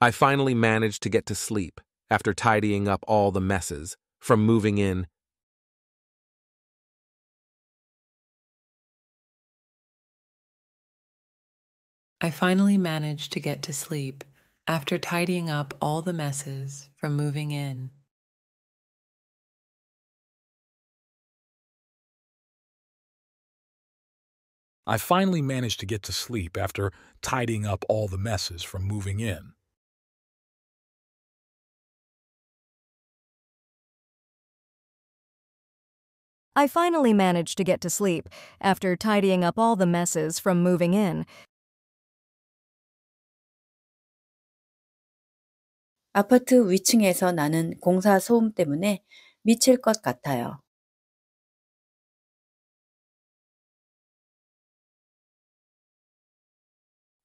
I finally managed to get to sleep after tidying up all the messes from moving in. I finally managed to get to sleep after tidying up all the messes from moving in. I finally managed to get to sleep after tidying up all the messes from moving in. I finally managed to get to sleep after tidying up all the messes from moving in. 아파트 위층에서 나는 공사 소음 때문에 미칠 것 같아요.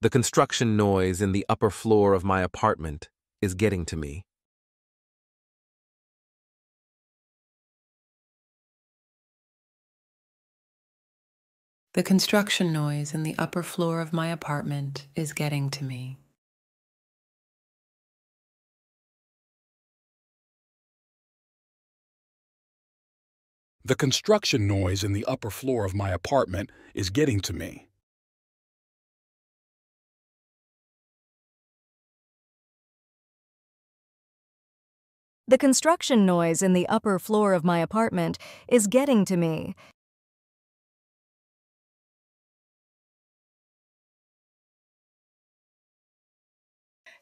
The construction noise in the upper floor of my apartment is getting to me. The construction noise in the upper floor of my apartment is getting to me. The construction noise in the upper floor of my apartment is getting to me. The construction noise in the upper floor of my apartment is getting to me.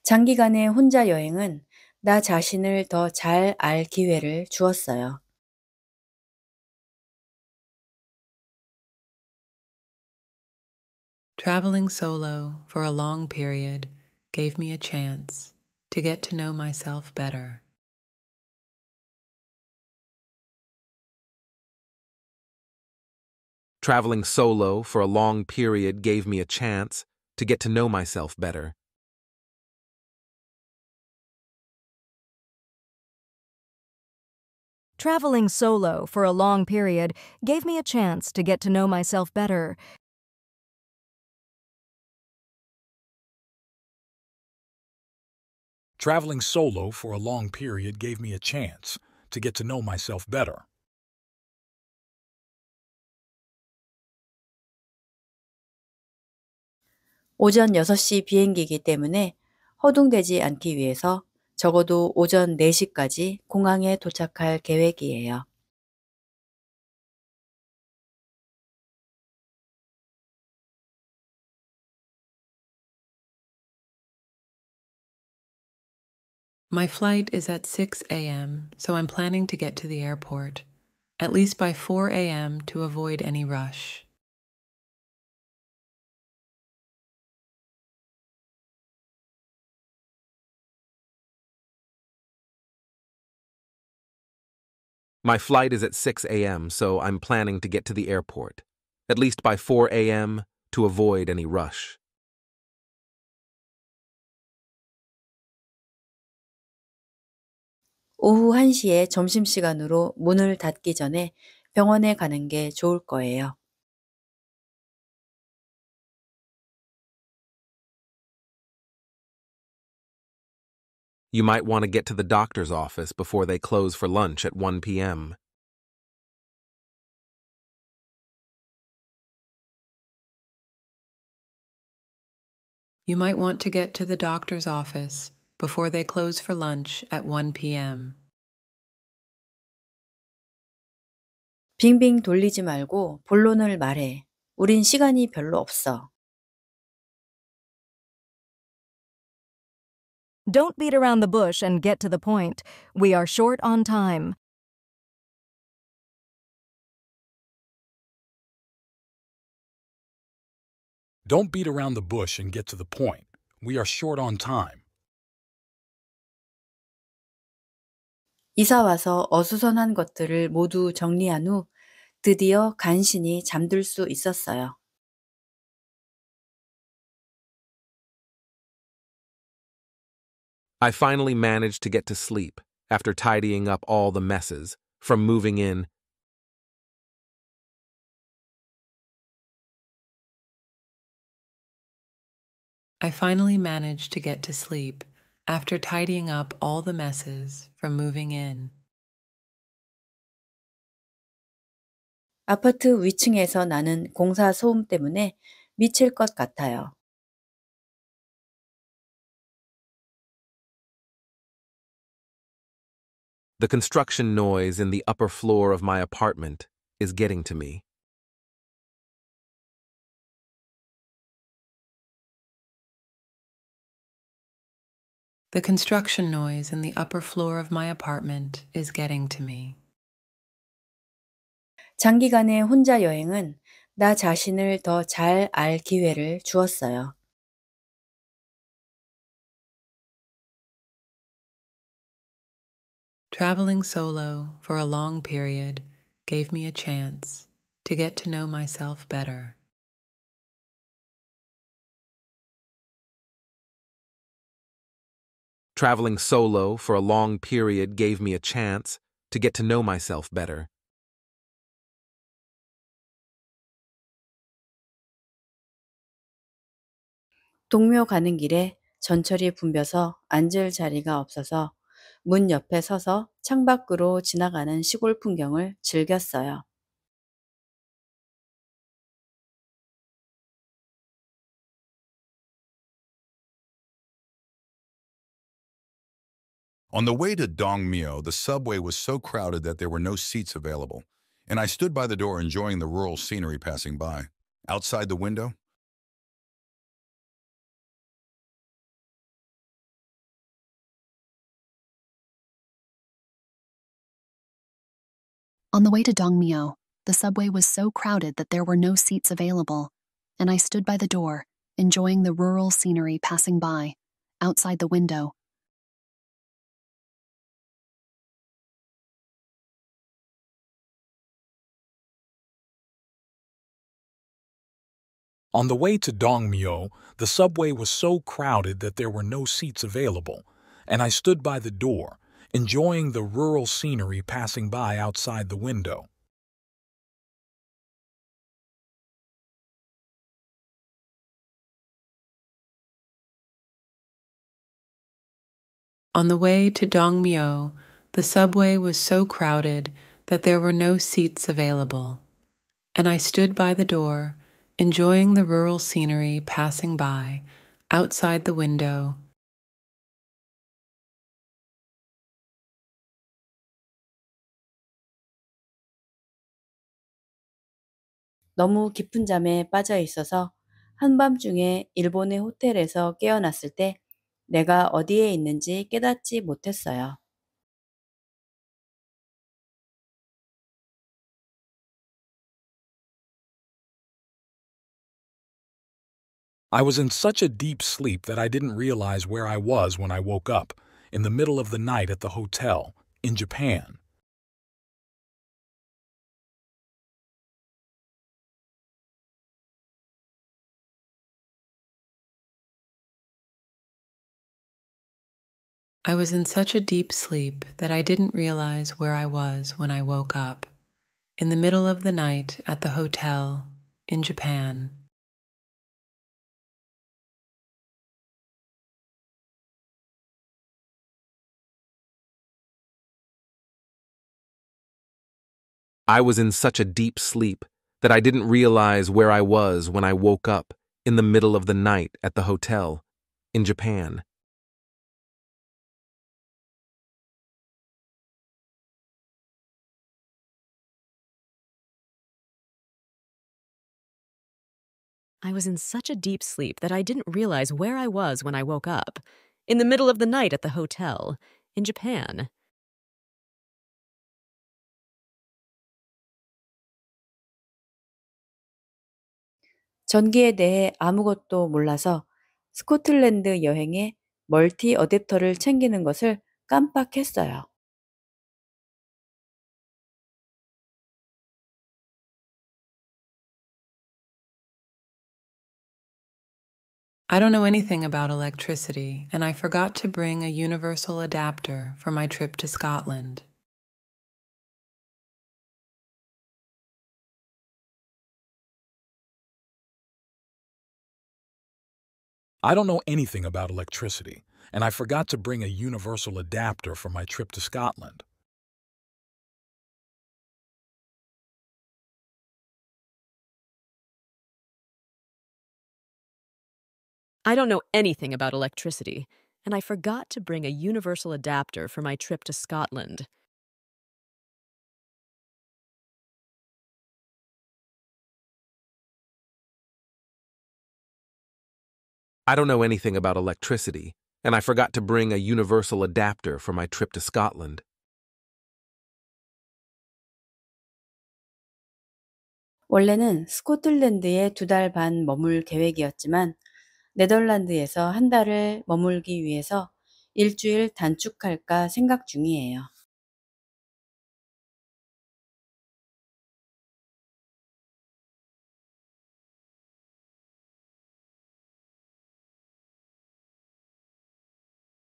장기간의 혼자 여행은 나 자신을 더 잘 알 기회를 주었어요. Traveling solo for a long period gave me a chance to get to know myself better. Traveling solo for a long period gave me a chance to get to know myself better. Traveling solo for a long period gave me a chance to get to know myself better Traveling solo for a long period gave me a chance to get to know myself better. 오전 6시 비행기이기 때문에 허둥대지 않기 위해서 적어도 오전 4시까지 공항에 도착할 계획이에요. My flight is at 6 a.m., so I'm planning to get to the airport, at least by 4 a.m. to avoid any rush. My flight is at 6 a.m., so I'm planning to get to the airport, at least by 4 a.m., to avoid any rush. 오후 1시에 점심시간으로 문을 닫기 전에 병원에 가는 게 좋을 거예요. You might want to get to the doctor's office before they close for lunch at 1 p.m. You might want to get to the doctor's office before they close for lunch at 1 p.m. 빙빙 돌리지 말고 본론을 말해. 우린 시간이 별로 없어. Don't beat around the bush and get to the point. We are short on time. Don't beat around the bush and get to the point. We are short on time. 이사 와서 어수선한 것들을 모두 정리한 후 드디어 간신히 잠들 수 있었어요. I finally managed to get to sleep after tidying up all the messes from moving in. I finally managed to get to sleep after tidying up all the messes from moving in. 아파트 위층에서 나는 공사 소음 때문에 미칠 것 같아요. The construction noise in the upper floor of my apartment is getting to me. The construction noise in the upper floor of my apartment is getting to me. 장기간의 혼자 여행은 나 자신을 기회를 주었어요. Traveling solo for a long period gave me a chance to get to know myself better. Traveling solo for a long period gave me a chance to get to know myself better. 동묘 가는 길에 전철이 붐벼서 앉을 자리가 없어서 문 옆에 서서 창밖으로 지나가는 시골 풍경을 즐겼어요. On the way to Dongmyo, the subway was so crowded that there were no seats available, and I stood by the door enjoying the rural scenery passing by. Outside the window, On the way to Dongmyo, the subway was so crowded that there were no seats available, and I stood by the door, enjoying the rural scenery passing by. Outside the window, On the way to Dongmyo, the subway was so crowded that there were no seats available, and I stood by the door, enjoying the rural scenery passing by outside the window. On the way to Dongmyo, the subway was so crowded that there were no seats available, and I stood by the door, enjoying the rural scenery passing by outside the window. 너무 깊은 잠에 빠져 있어서 한밤중에 일본의 호텔에서 깨어났을 때 내가 어디에 있는지 깨닫지 못했어요. I was in such a deep sleep that I didn't realize where I was when I woke up, in the middle of the night at the hotel, in Japan. I was in such a deep sleep that I didn't realize where I was when I woke up, in the middle of the night at the hotel, in Japan. I was in such a deep sleep that I didn't realize where I was when I woke up in the middle of the night at the hotel in Japan. I was in such a deep sleep that I didn't realize where I was when I woke up, in the middle of the night at the hotel, in Japan. 전기에 대해 아무것도 몰라서 스코틀랜드 여행에 멀티 어댑터를 챙기는 것을 깜빡했어요. I don't know anything about electricity, and I forgot to bring a universal adapter for my trip to Scotland. I don't know anything about electricity, and I forgot to bring a universal adapter for my trip to Scotland. I don't know anything about electricity, and I forgot to bring a universal adapter for my trip to Scotland. I don't know anything about electricity, and I forgot to bring a universal adapter for my trip to Scotland. 원래는 스코틀랜드에 두 달 반 머물 계획이었지만 네덜란드에서 한 달을 머물기 위해서 일주일 단축할까 생각 중이에요.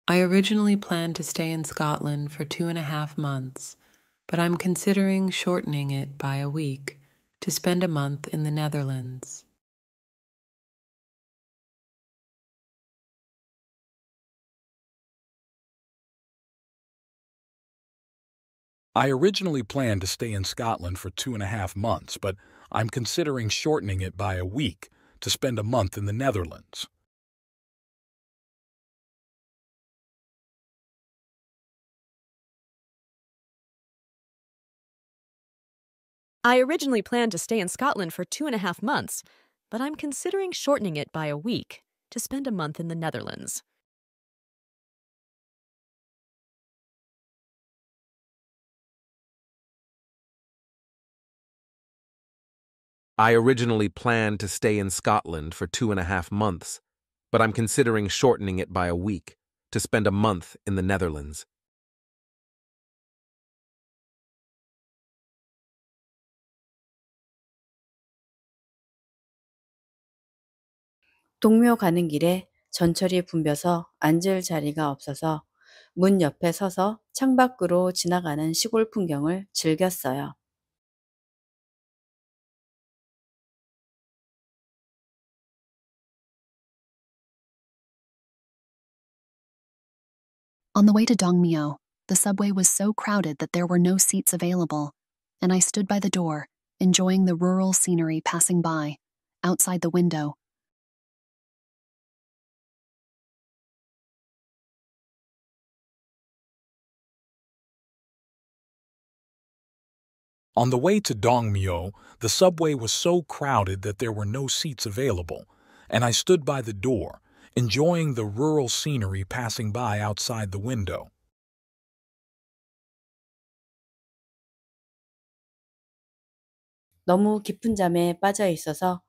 I originally planned to stay in Scotland for two and a half months, but I'm considering shortening it by a week to spend a month in the Netherlands. I originally planned to stay in Scotland for two and a half months, but I'm considering shortening it by a week to spend a month in the Netherlands. I originally planned to stay in Scotland for two and a half months, but I'm considering shortening it by a week to spend a month in the Netherlands. I originally planned to stay in Scotland for two and a half months, but I'm considering shortening it by a week to spend a month in the Netherlands. 동묘 가는 길에 전철이 붐벼서 앉을 자리가 없어서 문 옆에 서서 창밖으로 지나가는 시골 풍경을 즐겼어요. On the way to Dongmyo, the subway was so crowded that there were no seats available, and I stood by the door, enjoying the rural scenery passing by, outside the window, On the way to Dongmyo, the subway was so crowded that there were no seats available, and I stood by the door, enjoying the rural scenery passing by outside the window. 너무 깊은 잠에 빠져 있어서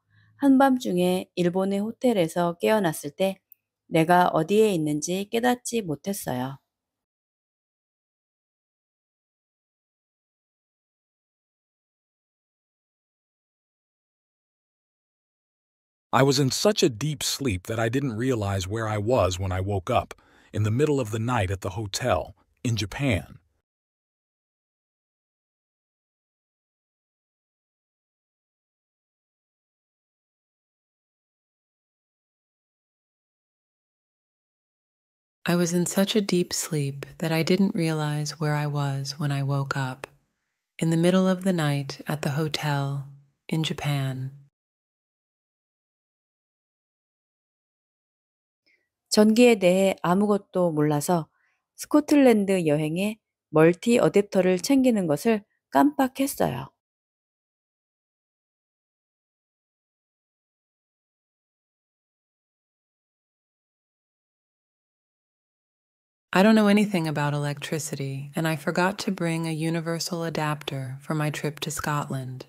일본의 호텔에서 깨어났을 때 내가 어디에 있는지 깨닫지 못했어요. I was in such a deep sleep that I didn't realize where I was when I woke up, in the middle of the night at the hotel, in Japan. I was in such a deep sleep that I didn't realize where I was when I woke up, in the middle of the night at the hotel, in Japan. 전기에 대해 아무것도 몰라서 스코틀랜드 여행에 멀티 어댑터를 챙기는 것을 깜빡했어요. I don't know anything about electricity, and I forgot to bring a universal adapter for my trip to Scotland.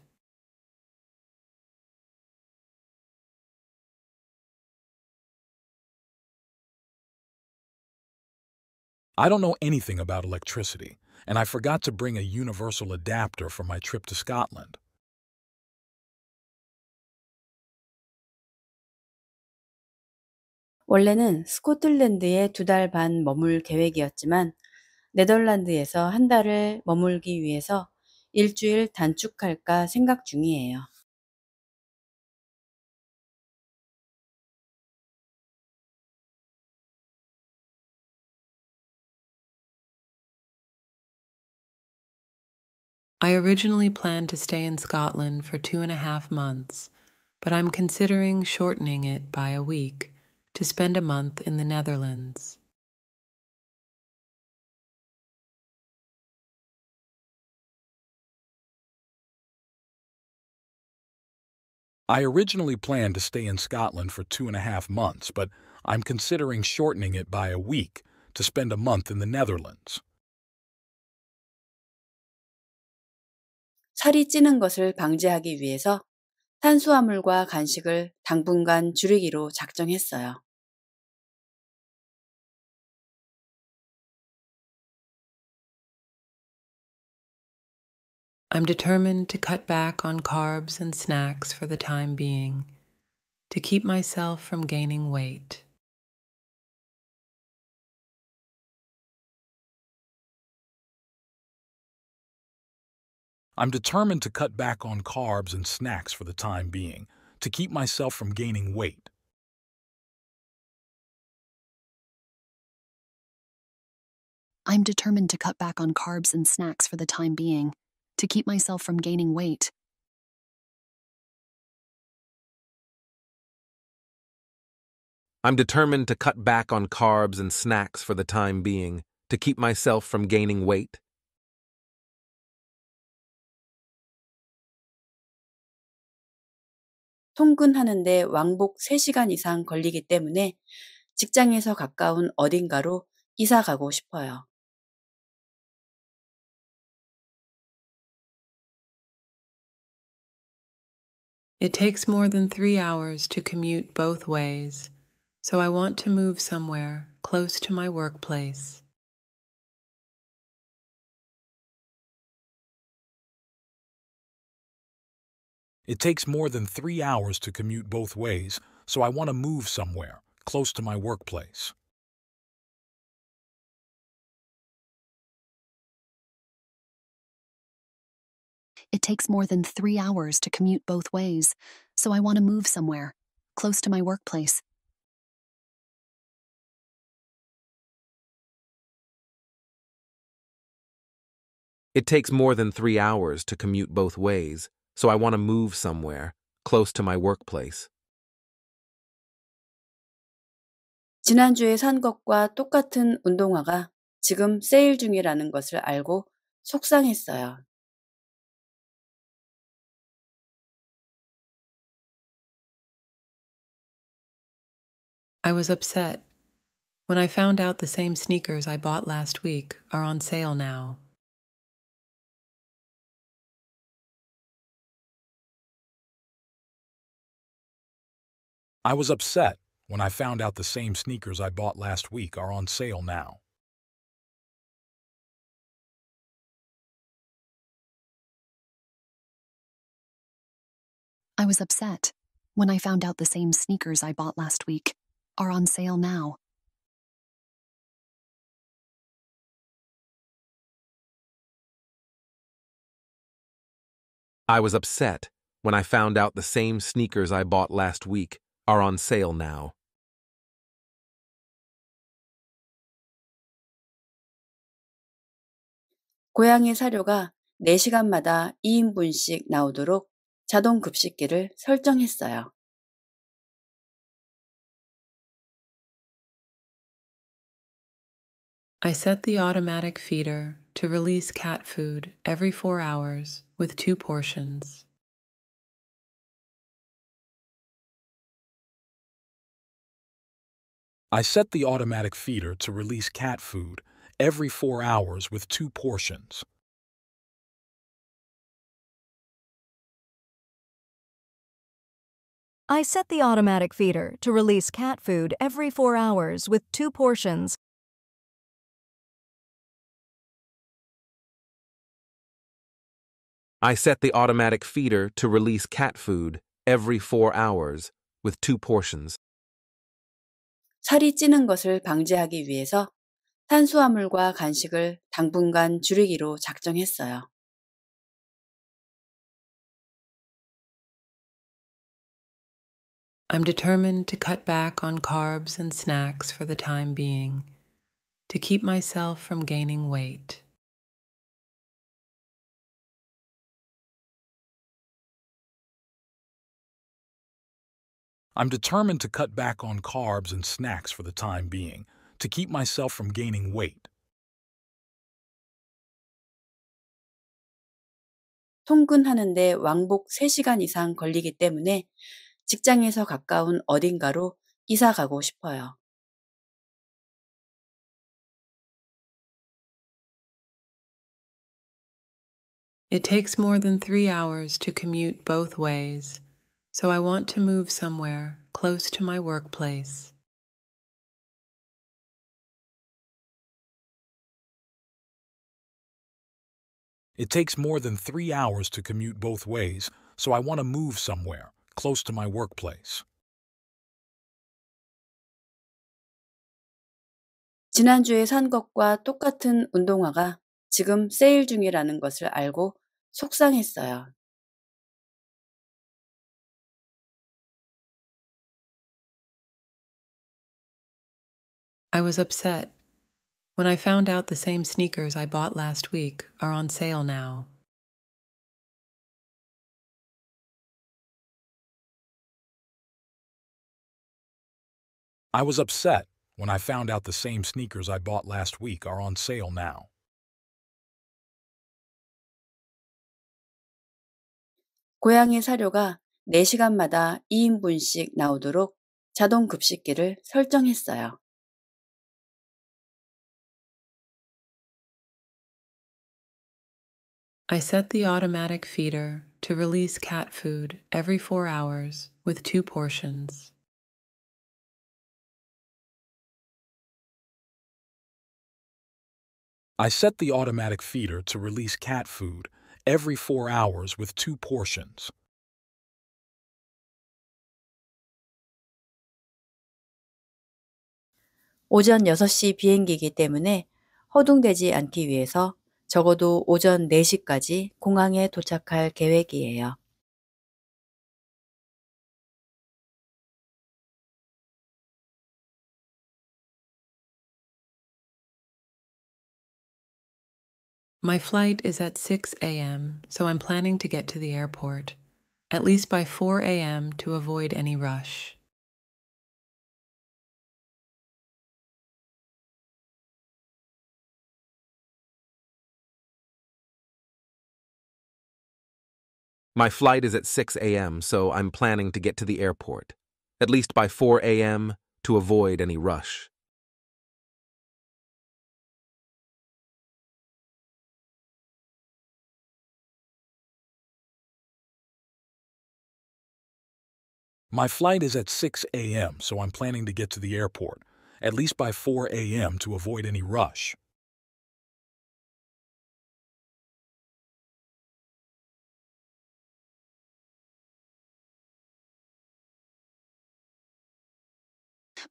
I don't know anything about electricity, and I forgot to bring a universal adapter for my trip to Scotland. 원래는 스코틀랜드에 두 달 반 머물 계획이었지만 네덜란드에서 한 달을 머물기 위해서 일주일 단축할까 생각 중이에요. I originally planned to stay in Scotland for two and a half months, but I'm considering shortening it by a week to spend a month in the Netherlands. I originally planned to stay in Scotland for two and a half months, but I'm considering shortening it by a week to spend a month in the Netherlands. 살이 찌는 것을 방지하기 위해서 탄수화물과 간식을 당분간 줄이기로 작정했어요. I'm determined to cut back on carbs and snacks for the time being, to keep myself from gaining weight. I'm determined to cut back on carbs and snacks for the time being to keep myself from gaining weight. I'm determined to cut back on carbs and snacks for the time being to keep myself from gaining weight. I'm determined to cut back on carbs and snacks for the time being to keep myself from gaining weight. 통근하는데 왕복 3시간 이상 걸리기 때문에 직장에서 가까운 어딘가로 이사 가고 싶어요. It takes more than three hours to commute both ways, so I want to move somewhere close to my workplace. It takes more than three hours to commute both ways, so I want to move somewhere, close to my workplace. It takes more than three hours to commute both ways, so I want to move somewhere, close to my workplace. It takes more than three hours to commute both ways, so I want to move somewhere, close to my workplace. 지난주에 산 것과 똑같은 운동화가 지금 세일 중이라는 것을 알고 속상했어요. I was upset when I found out the same sneakers I bought last week are on sale now. I was upset when I found out the same sneakers I bought last week are on sale now. I was upset when I found out the same sneakers I bought last week are on sale now. I was upset when I found out the same sneakers I bought last week are on sale now. I set the automatic feeder to release cat food every 4 hours with two portions. I set the automatic feeder to release cat food every four hours with two portions. I set the automatic feeder to release cat food every four hours with two portions I set the automatic feeder to release cat food every four hours with two portions. 살이 찌는 것을 방지하기 위해서 탄수화물과 간식을 당분간 줄이기로 작정했어요. I'm determined to cut back on carbs and snacks for the time being, to keep myself from gaining weight. I'm determined to cut back on carbs and snacks for the time being to keep myself from gaining weight. 통근하는데 왕복 3시간 이상 걸리기 때문에 직장에서 가까운 어딘가로 이사 가고 싶어요. It takes more than three hours to commute both ways so I want to move somewhere close to my workplace. It takes more than three hours to commute both ways, so I want to move somewhere close to my workplace. 지난주에 산 것과 똑같은 운동화가 지금 세일 중이라는 것을 알고 속상했어요. I was upset when I found out the same sneakers I bought last week are on sale now. I was upset when I found out the same sneakers I bought last week are on sale now. 고양이 사료가 4시간마다 2인분씩 나오도록 자동 급식기를 설정했어요. I set the automatic feeder to release cat food every four hours with two portions. I set the automatic feeder to release cat food every four hours with two portions. 오전 6시 비행기이기 때문에 허둥대지 않기 위해서 적어도 오전 4시까지 공항에 도착할 계획이에요. My flight is at 6 a.m., so I'm planning to get to the airport, at least by 4 a.m. to avoid any rush. My flight is at 6 a.m., so I'm planning to get to the airport, at least by 4 a.m., to avoid any rush. My flight is at 6 a.m., so I'm planning to get to the airport, at least by 4 a.m. to avoid any rush.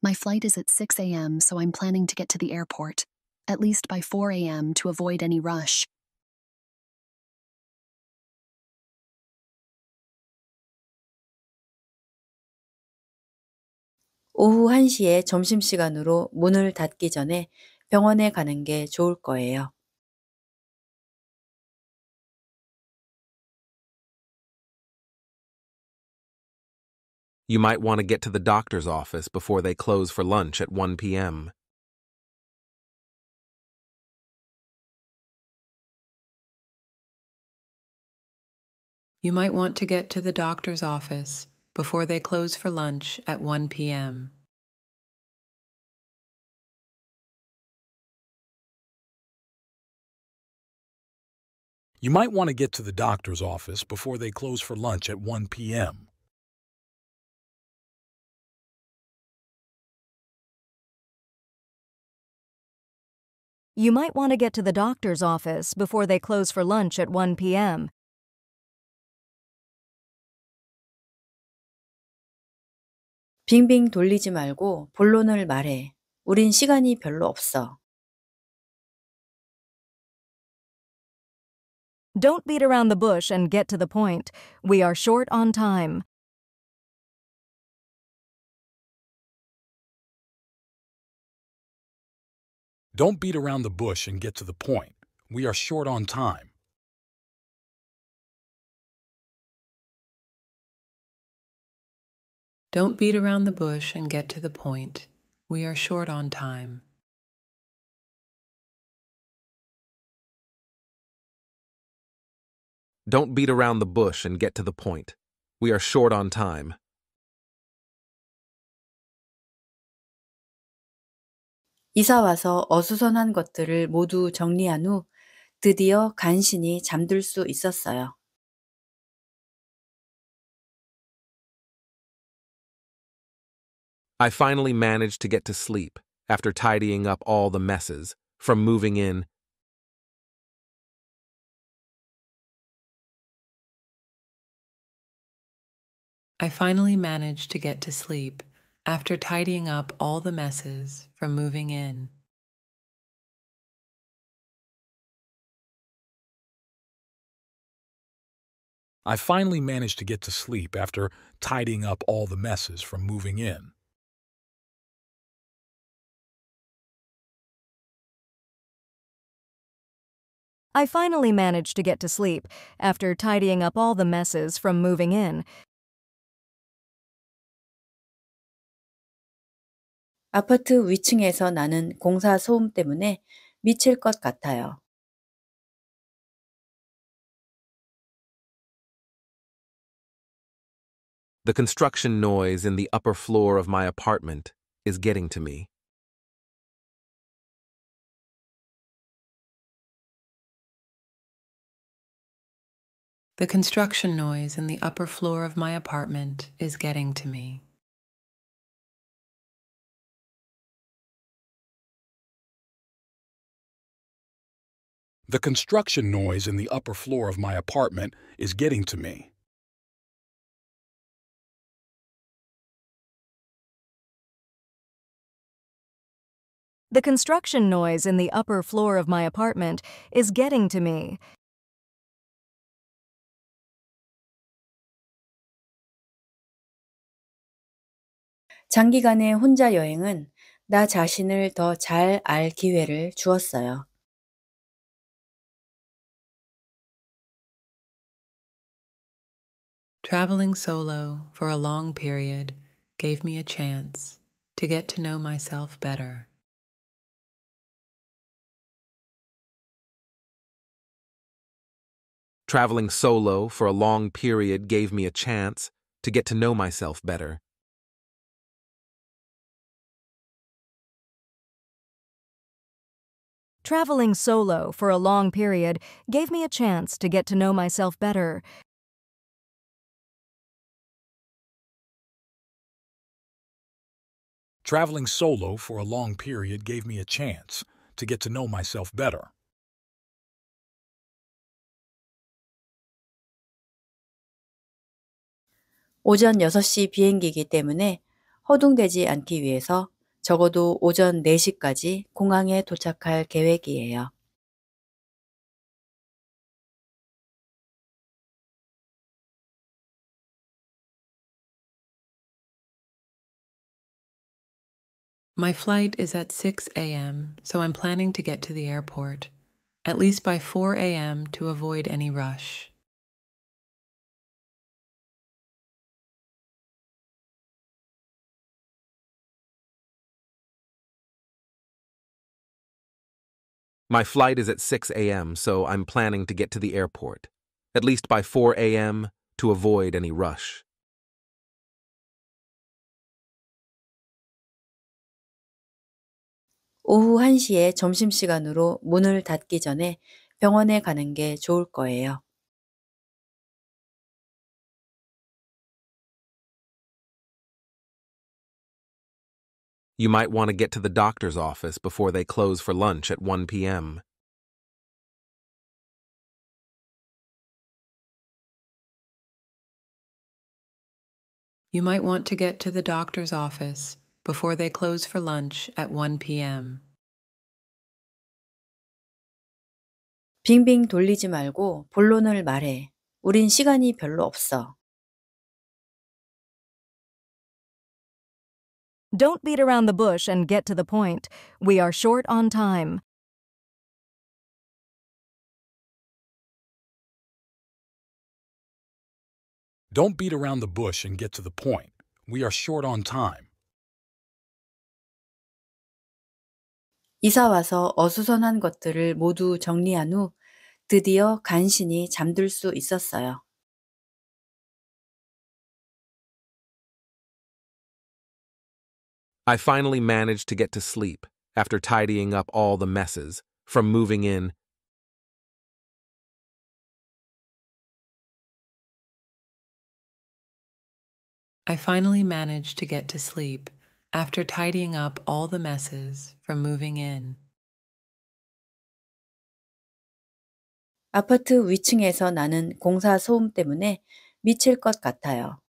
My flight is at 6 a.m., so I'm planning to get to the airport, at least by 4 a.m. to avoid any rush. 오후 1시에 점심시간으로 문을 닫기 전에 병원에 가는 게 좋을 거예요. You might want to get to the doctor's office before they close for lunch at 1 p.m. You might want to get to the doctor's office before they close for lunch at 1 p.m. You might want to get to the doctor's office before they close for lunch at 1 p.m. You might want to get to the doctor's office before they close for lunch at 1 p.m. 돌리지 돌리지 말고 본론을 말해. 우린 시간이 별로 없어. Don't beat around the bush and get to the point. We are short on time. Don't beat around the bush and get to the point. We are short on time. Don't beat around the bush and get to the point. We are short on time. Don't beat around the bush and get to the point. We are short on time. 이사 와서 어수선한 것들을 모두 정리한 후 드디어 간신히 잠들 수 있었어요. I finally managed to get to sleep after tidying up all the messes from moving in. I finally managed to get to sleep after tidying up all the messes from moving in. I finally managed to get to sleep after tidying up all the messes from moving in. I finally managed to get to sleep after tidying up all the messes from moving in 아파트 위층에서 나는 공사 소음 때문에 미칠 것 같아요. The construction noise in the upper floor of my apartment is getting to me. The construction noise in the upper floor of my apartment is getting to me. The construction noise in the upper floor of my apartment is getting to me. The construction noise in the upper floor of my apartment is getting to me. 장기간의 혼자 여행은 나 자신을 더 잘 알 기회를 주었어요. Traveling solo for a long period gave me a chance to get to know myself better. Traveling solo for a long period gave me a chance to get to know myself better. Traveling solo for a long period gave me a chance to get to know myself better. Traveling solo for a long period gave me a chance to get to know myself better. 오전 6시 비행기이기 때문에 허둥대지 않기 위해서 적어도 오전 4시까지 공항에 도착할 계획이에요. My flight is at 6 a.m., so I'm planning to get to the airport, at least by 4 a.m. to avoid any rush. My flight is at 6 a.m., so I'm planning to get to the airport, at least by 4 a.m., to avoid any rush. 오후 1시에 점심시간으로 문을 닫기 전에 병원에 가는 게 좋을 거예요. You might want to get to the doctor's office before they close for lunch at 1 p.m. You might want to get to the doctor's office before they close for lunch at 1 p.m. 빙빙 돌리지 말고 본론을 말해. 우린 시간이 별로 없어. Don't beat around the bush and get to the point. We are short on time. Don't beat around the bush and get to the point. We are short on time. 이사 와서 어수선한 것들을 모두 정리한 후 드디어 간신히 잠들 수 있었어요. I finally managed to get to sleep after tidying up all the messes from moving in. I finally managed to get to sleep after tidying up all the messes from moving in. 아파트 위층에서 나는 공사 소음 때문에 미칠 것 같아요.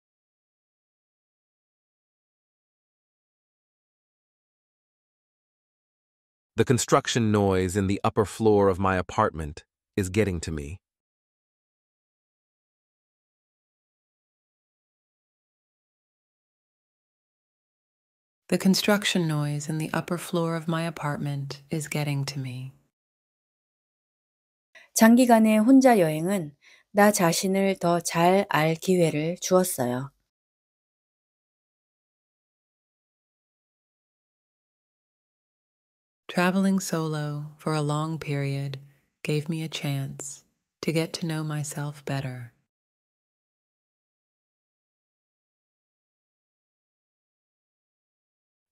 The construction noise in the upper floor of my apartment is getting to me. The construction noise in the upper floor of my apartment is getting to me. 장기간의 혼자 여행은 나 자신을 기회를 주었어요. Traveling solo for a long period gave me a chance to get to know myself better.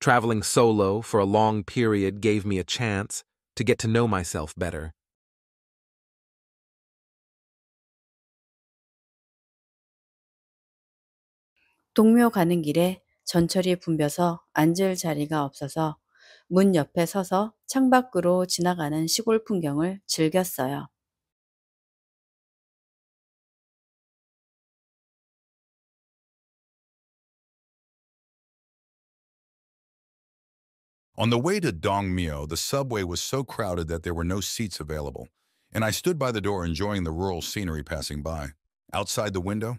Traveling solo for a long period gave me a chance to get to know myself better. 동묘 가는 길에 전철이 붐벼서 앉을 자리가 없어서 문 옆에 서서 창밖으로 지나가는 시골 풍경을 즐겼어요. On the way to Dongmyo, the subway was so crowded that there were no seats available, and I stood by the door enjoying the rural scenery passing by. Outside the window,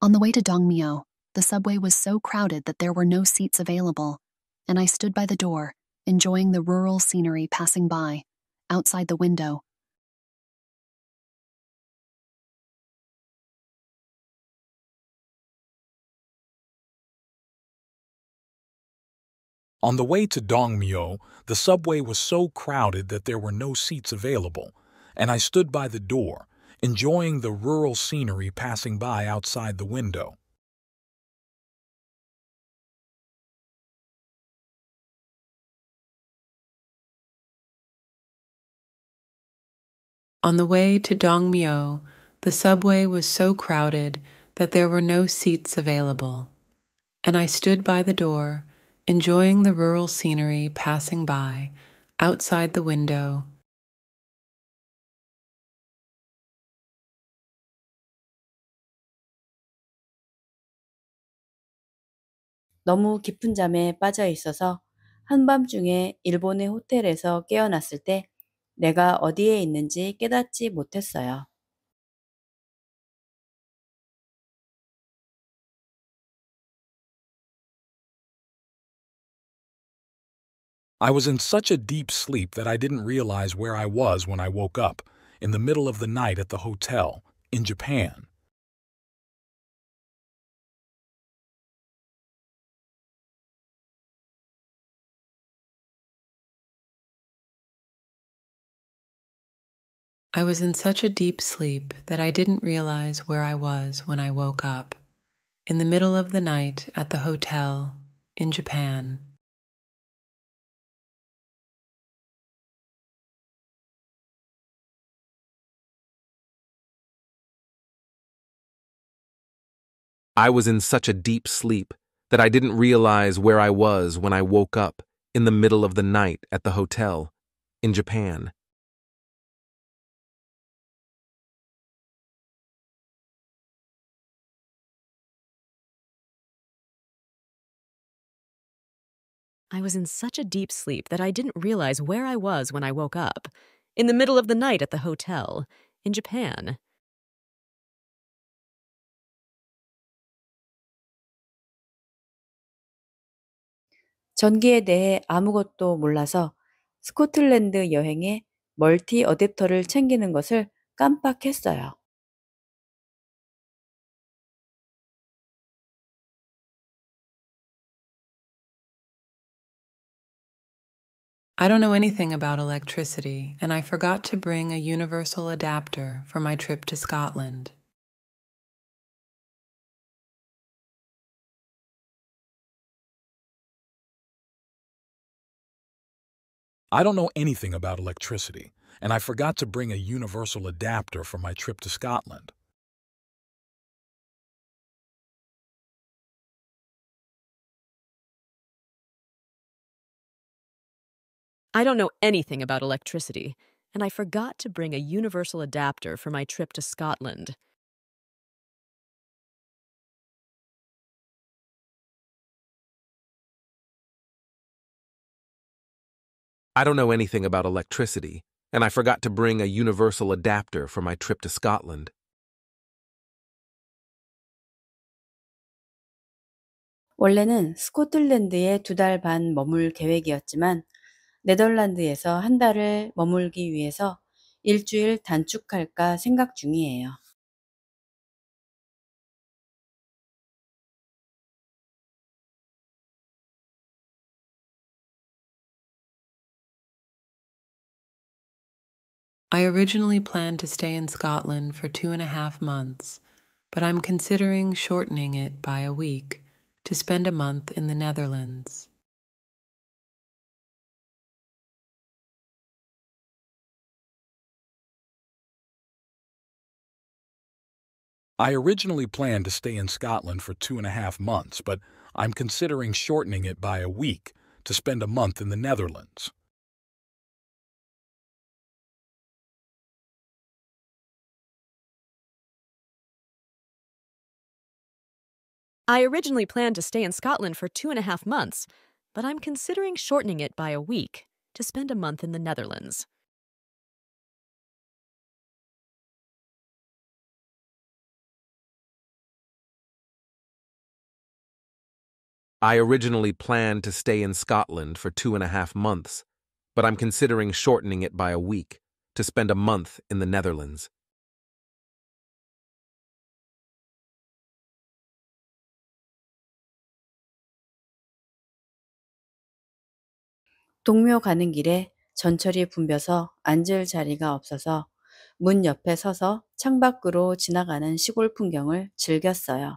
On the way to Dongmyo, the subway was so crowded that there were no seats available, and I stood by the door, enjoying the rural scenery passing by. Outside the window, On the way to Dongmyo, the subway was so crowded that there were no seats available, and I stood by the door, enjoying the rural scenery passing by outside the window. On the way to Dongmyo, the subway was so crowded that there were no seats available, and I stood by the door enjoying the rural scenery passing by outside the window. 너무 깊은 잠에 빠져 있어서 한밤중에 일본의 호텔에서 깨어났을 때 내가 어디에 있는지 깨닫지 못했어요. I was in such a deep sleep that I didn't realize where I was when I woke up, in the middle of the night at the hotel, in Japan. I was in such a deep sleep that I didn't realize where I was when I woke up, in the middle of the night at the hotel, in Japan. I was in such a deep sleep that I didn't realize where I was when I woke up in the middle of the night at the hotel in Japan. I was in such a deep sleep that I didn't realize where I was when I woke up, in the middle of the night at the hotel, in Japan. 전기에 대해 아무것도 몰라서 스코틀랜드 여행에 멀티 어댑터를 챙기는 것을 깜빡했어요. I don't know anything about electricity, and I forgot to bring a universal adapter for my trip to Scotland. I don't know anything about electricity, and I forgot to bring a universal adapter for my trip to Scotland. I don't know anything about electricity, and I forgot to bring a universal adapter for my trip to Scotland. I don't know anything about electricity, and I forgot to bring a universal adapter for my trip to Scotland. 원래는 스코틀랜드에 두 달 반 머물 계획이었지만 네덜란드에서 한 달을 머물기 위해서 일주일 단축할까 생각 중이에요. I originally planned to stay in Scotland for two and a half months, but I'm considering shortening it by a week to spend a month in the Netherlands. I originally planned to stay in Scotland for two and a half months, but I'm considering shortening it by a week to spend a month in the Netherlands. I originally planned to stay in Scotland for two and a half months, but I'm considering shortening it by a week to spend a month in the Netherlands. I originally planned to stay in Scotland for two and a half months, but I'm considering shortening it by a week to spend a month in the Netherlands. 동묘 가는 길에 전철이 붐벼서 앉을 자리가 없어서 문 옆에 서서 창밖으로 지나가는 시골 풍경을 즐겼어요.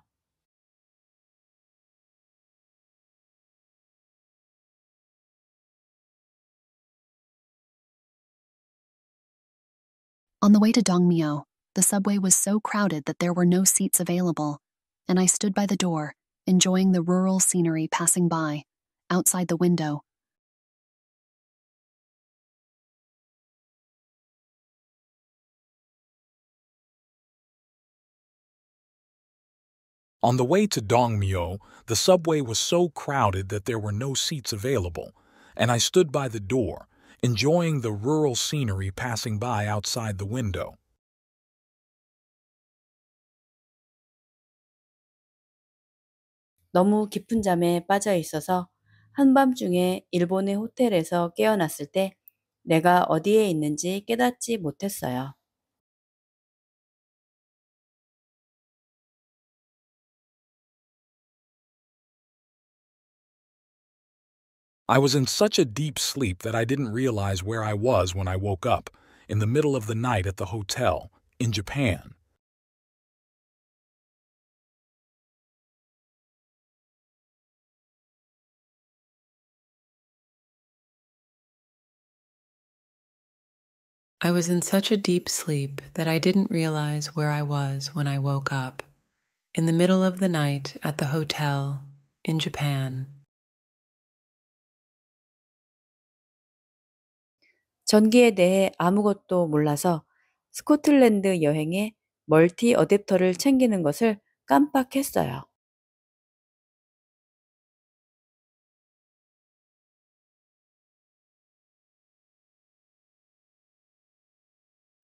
On the way to Dongmyo, the subway was so crowded that there were no seats available, and I stood by the door, enjoying the rural scenery passing by, outside the window, On the way to Dongmyo, the subway was so crowded that there were no seats available, and I stood by the door, enjoying the rural scenery passing by outside the window. 너무 깊은 잠에 빠져 있어서 일본의 호텔에서 깨어났을 때 내가 어디에 있는지 깨닫지 못했어요. I was in such a deep sleep that I didn't realize where I was when I woke up, in the middle of the night at the hotel, in Japan. I was in such a deep sleep that I didn't realize where I was when I woke up, in the middle of the night at the hotel, in Japan. 전기에 대해 아무것도 몰라서 스코틀랜드 여행에 멀티 어댑터를 챙기는 것을 깜빡했어요.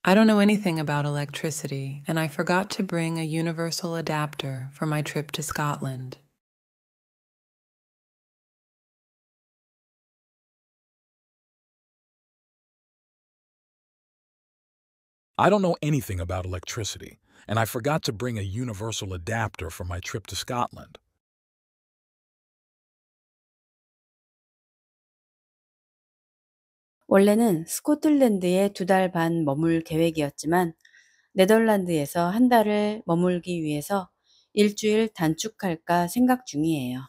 I don't know anything about electricity, and I forgot to bring a universal adapter for my trip to Scotland. I don't know anything about electricity, and I forgot to bring a universal adapter for my trip to Scotland. 원래는 스코틀랜드에 두 달 반 머물 계획이었지만 네덜란드에서 한 달을 머물기 위해서 일주일 단축할까 생각 중이에요.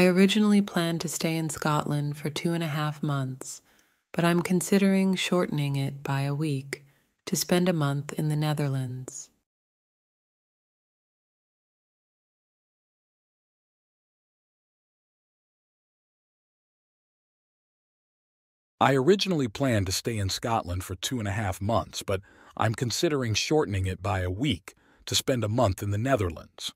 I originally planned to stay in Scotland for two and a half months, but I'm considering shortening it by a week to spend a month in the Netherlands. I originally planned to stay in Scotland for two and a half months, but I'm considering shortening it by a week to spend a month in the Netherlands.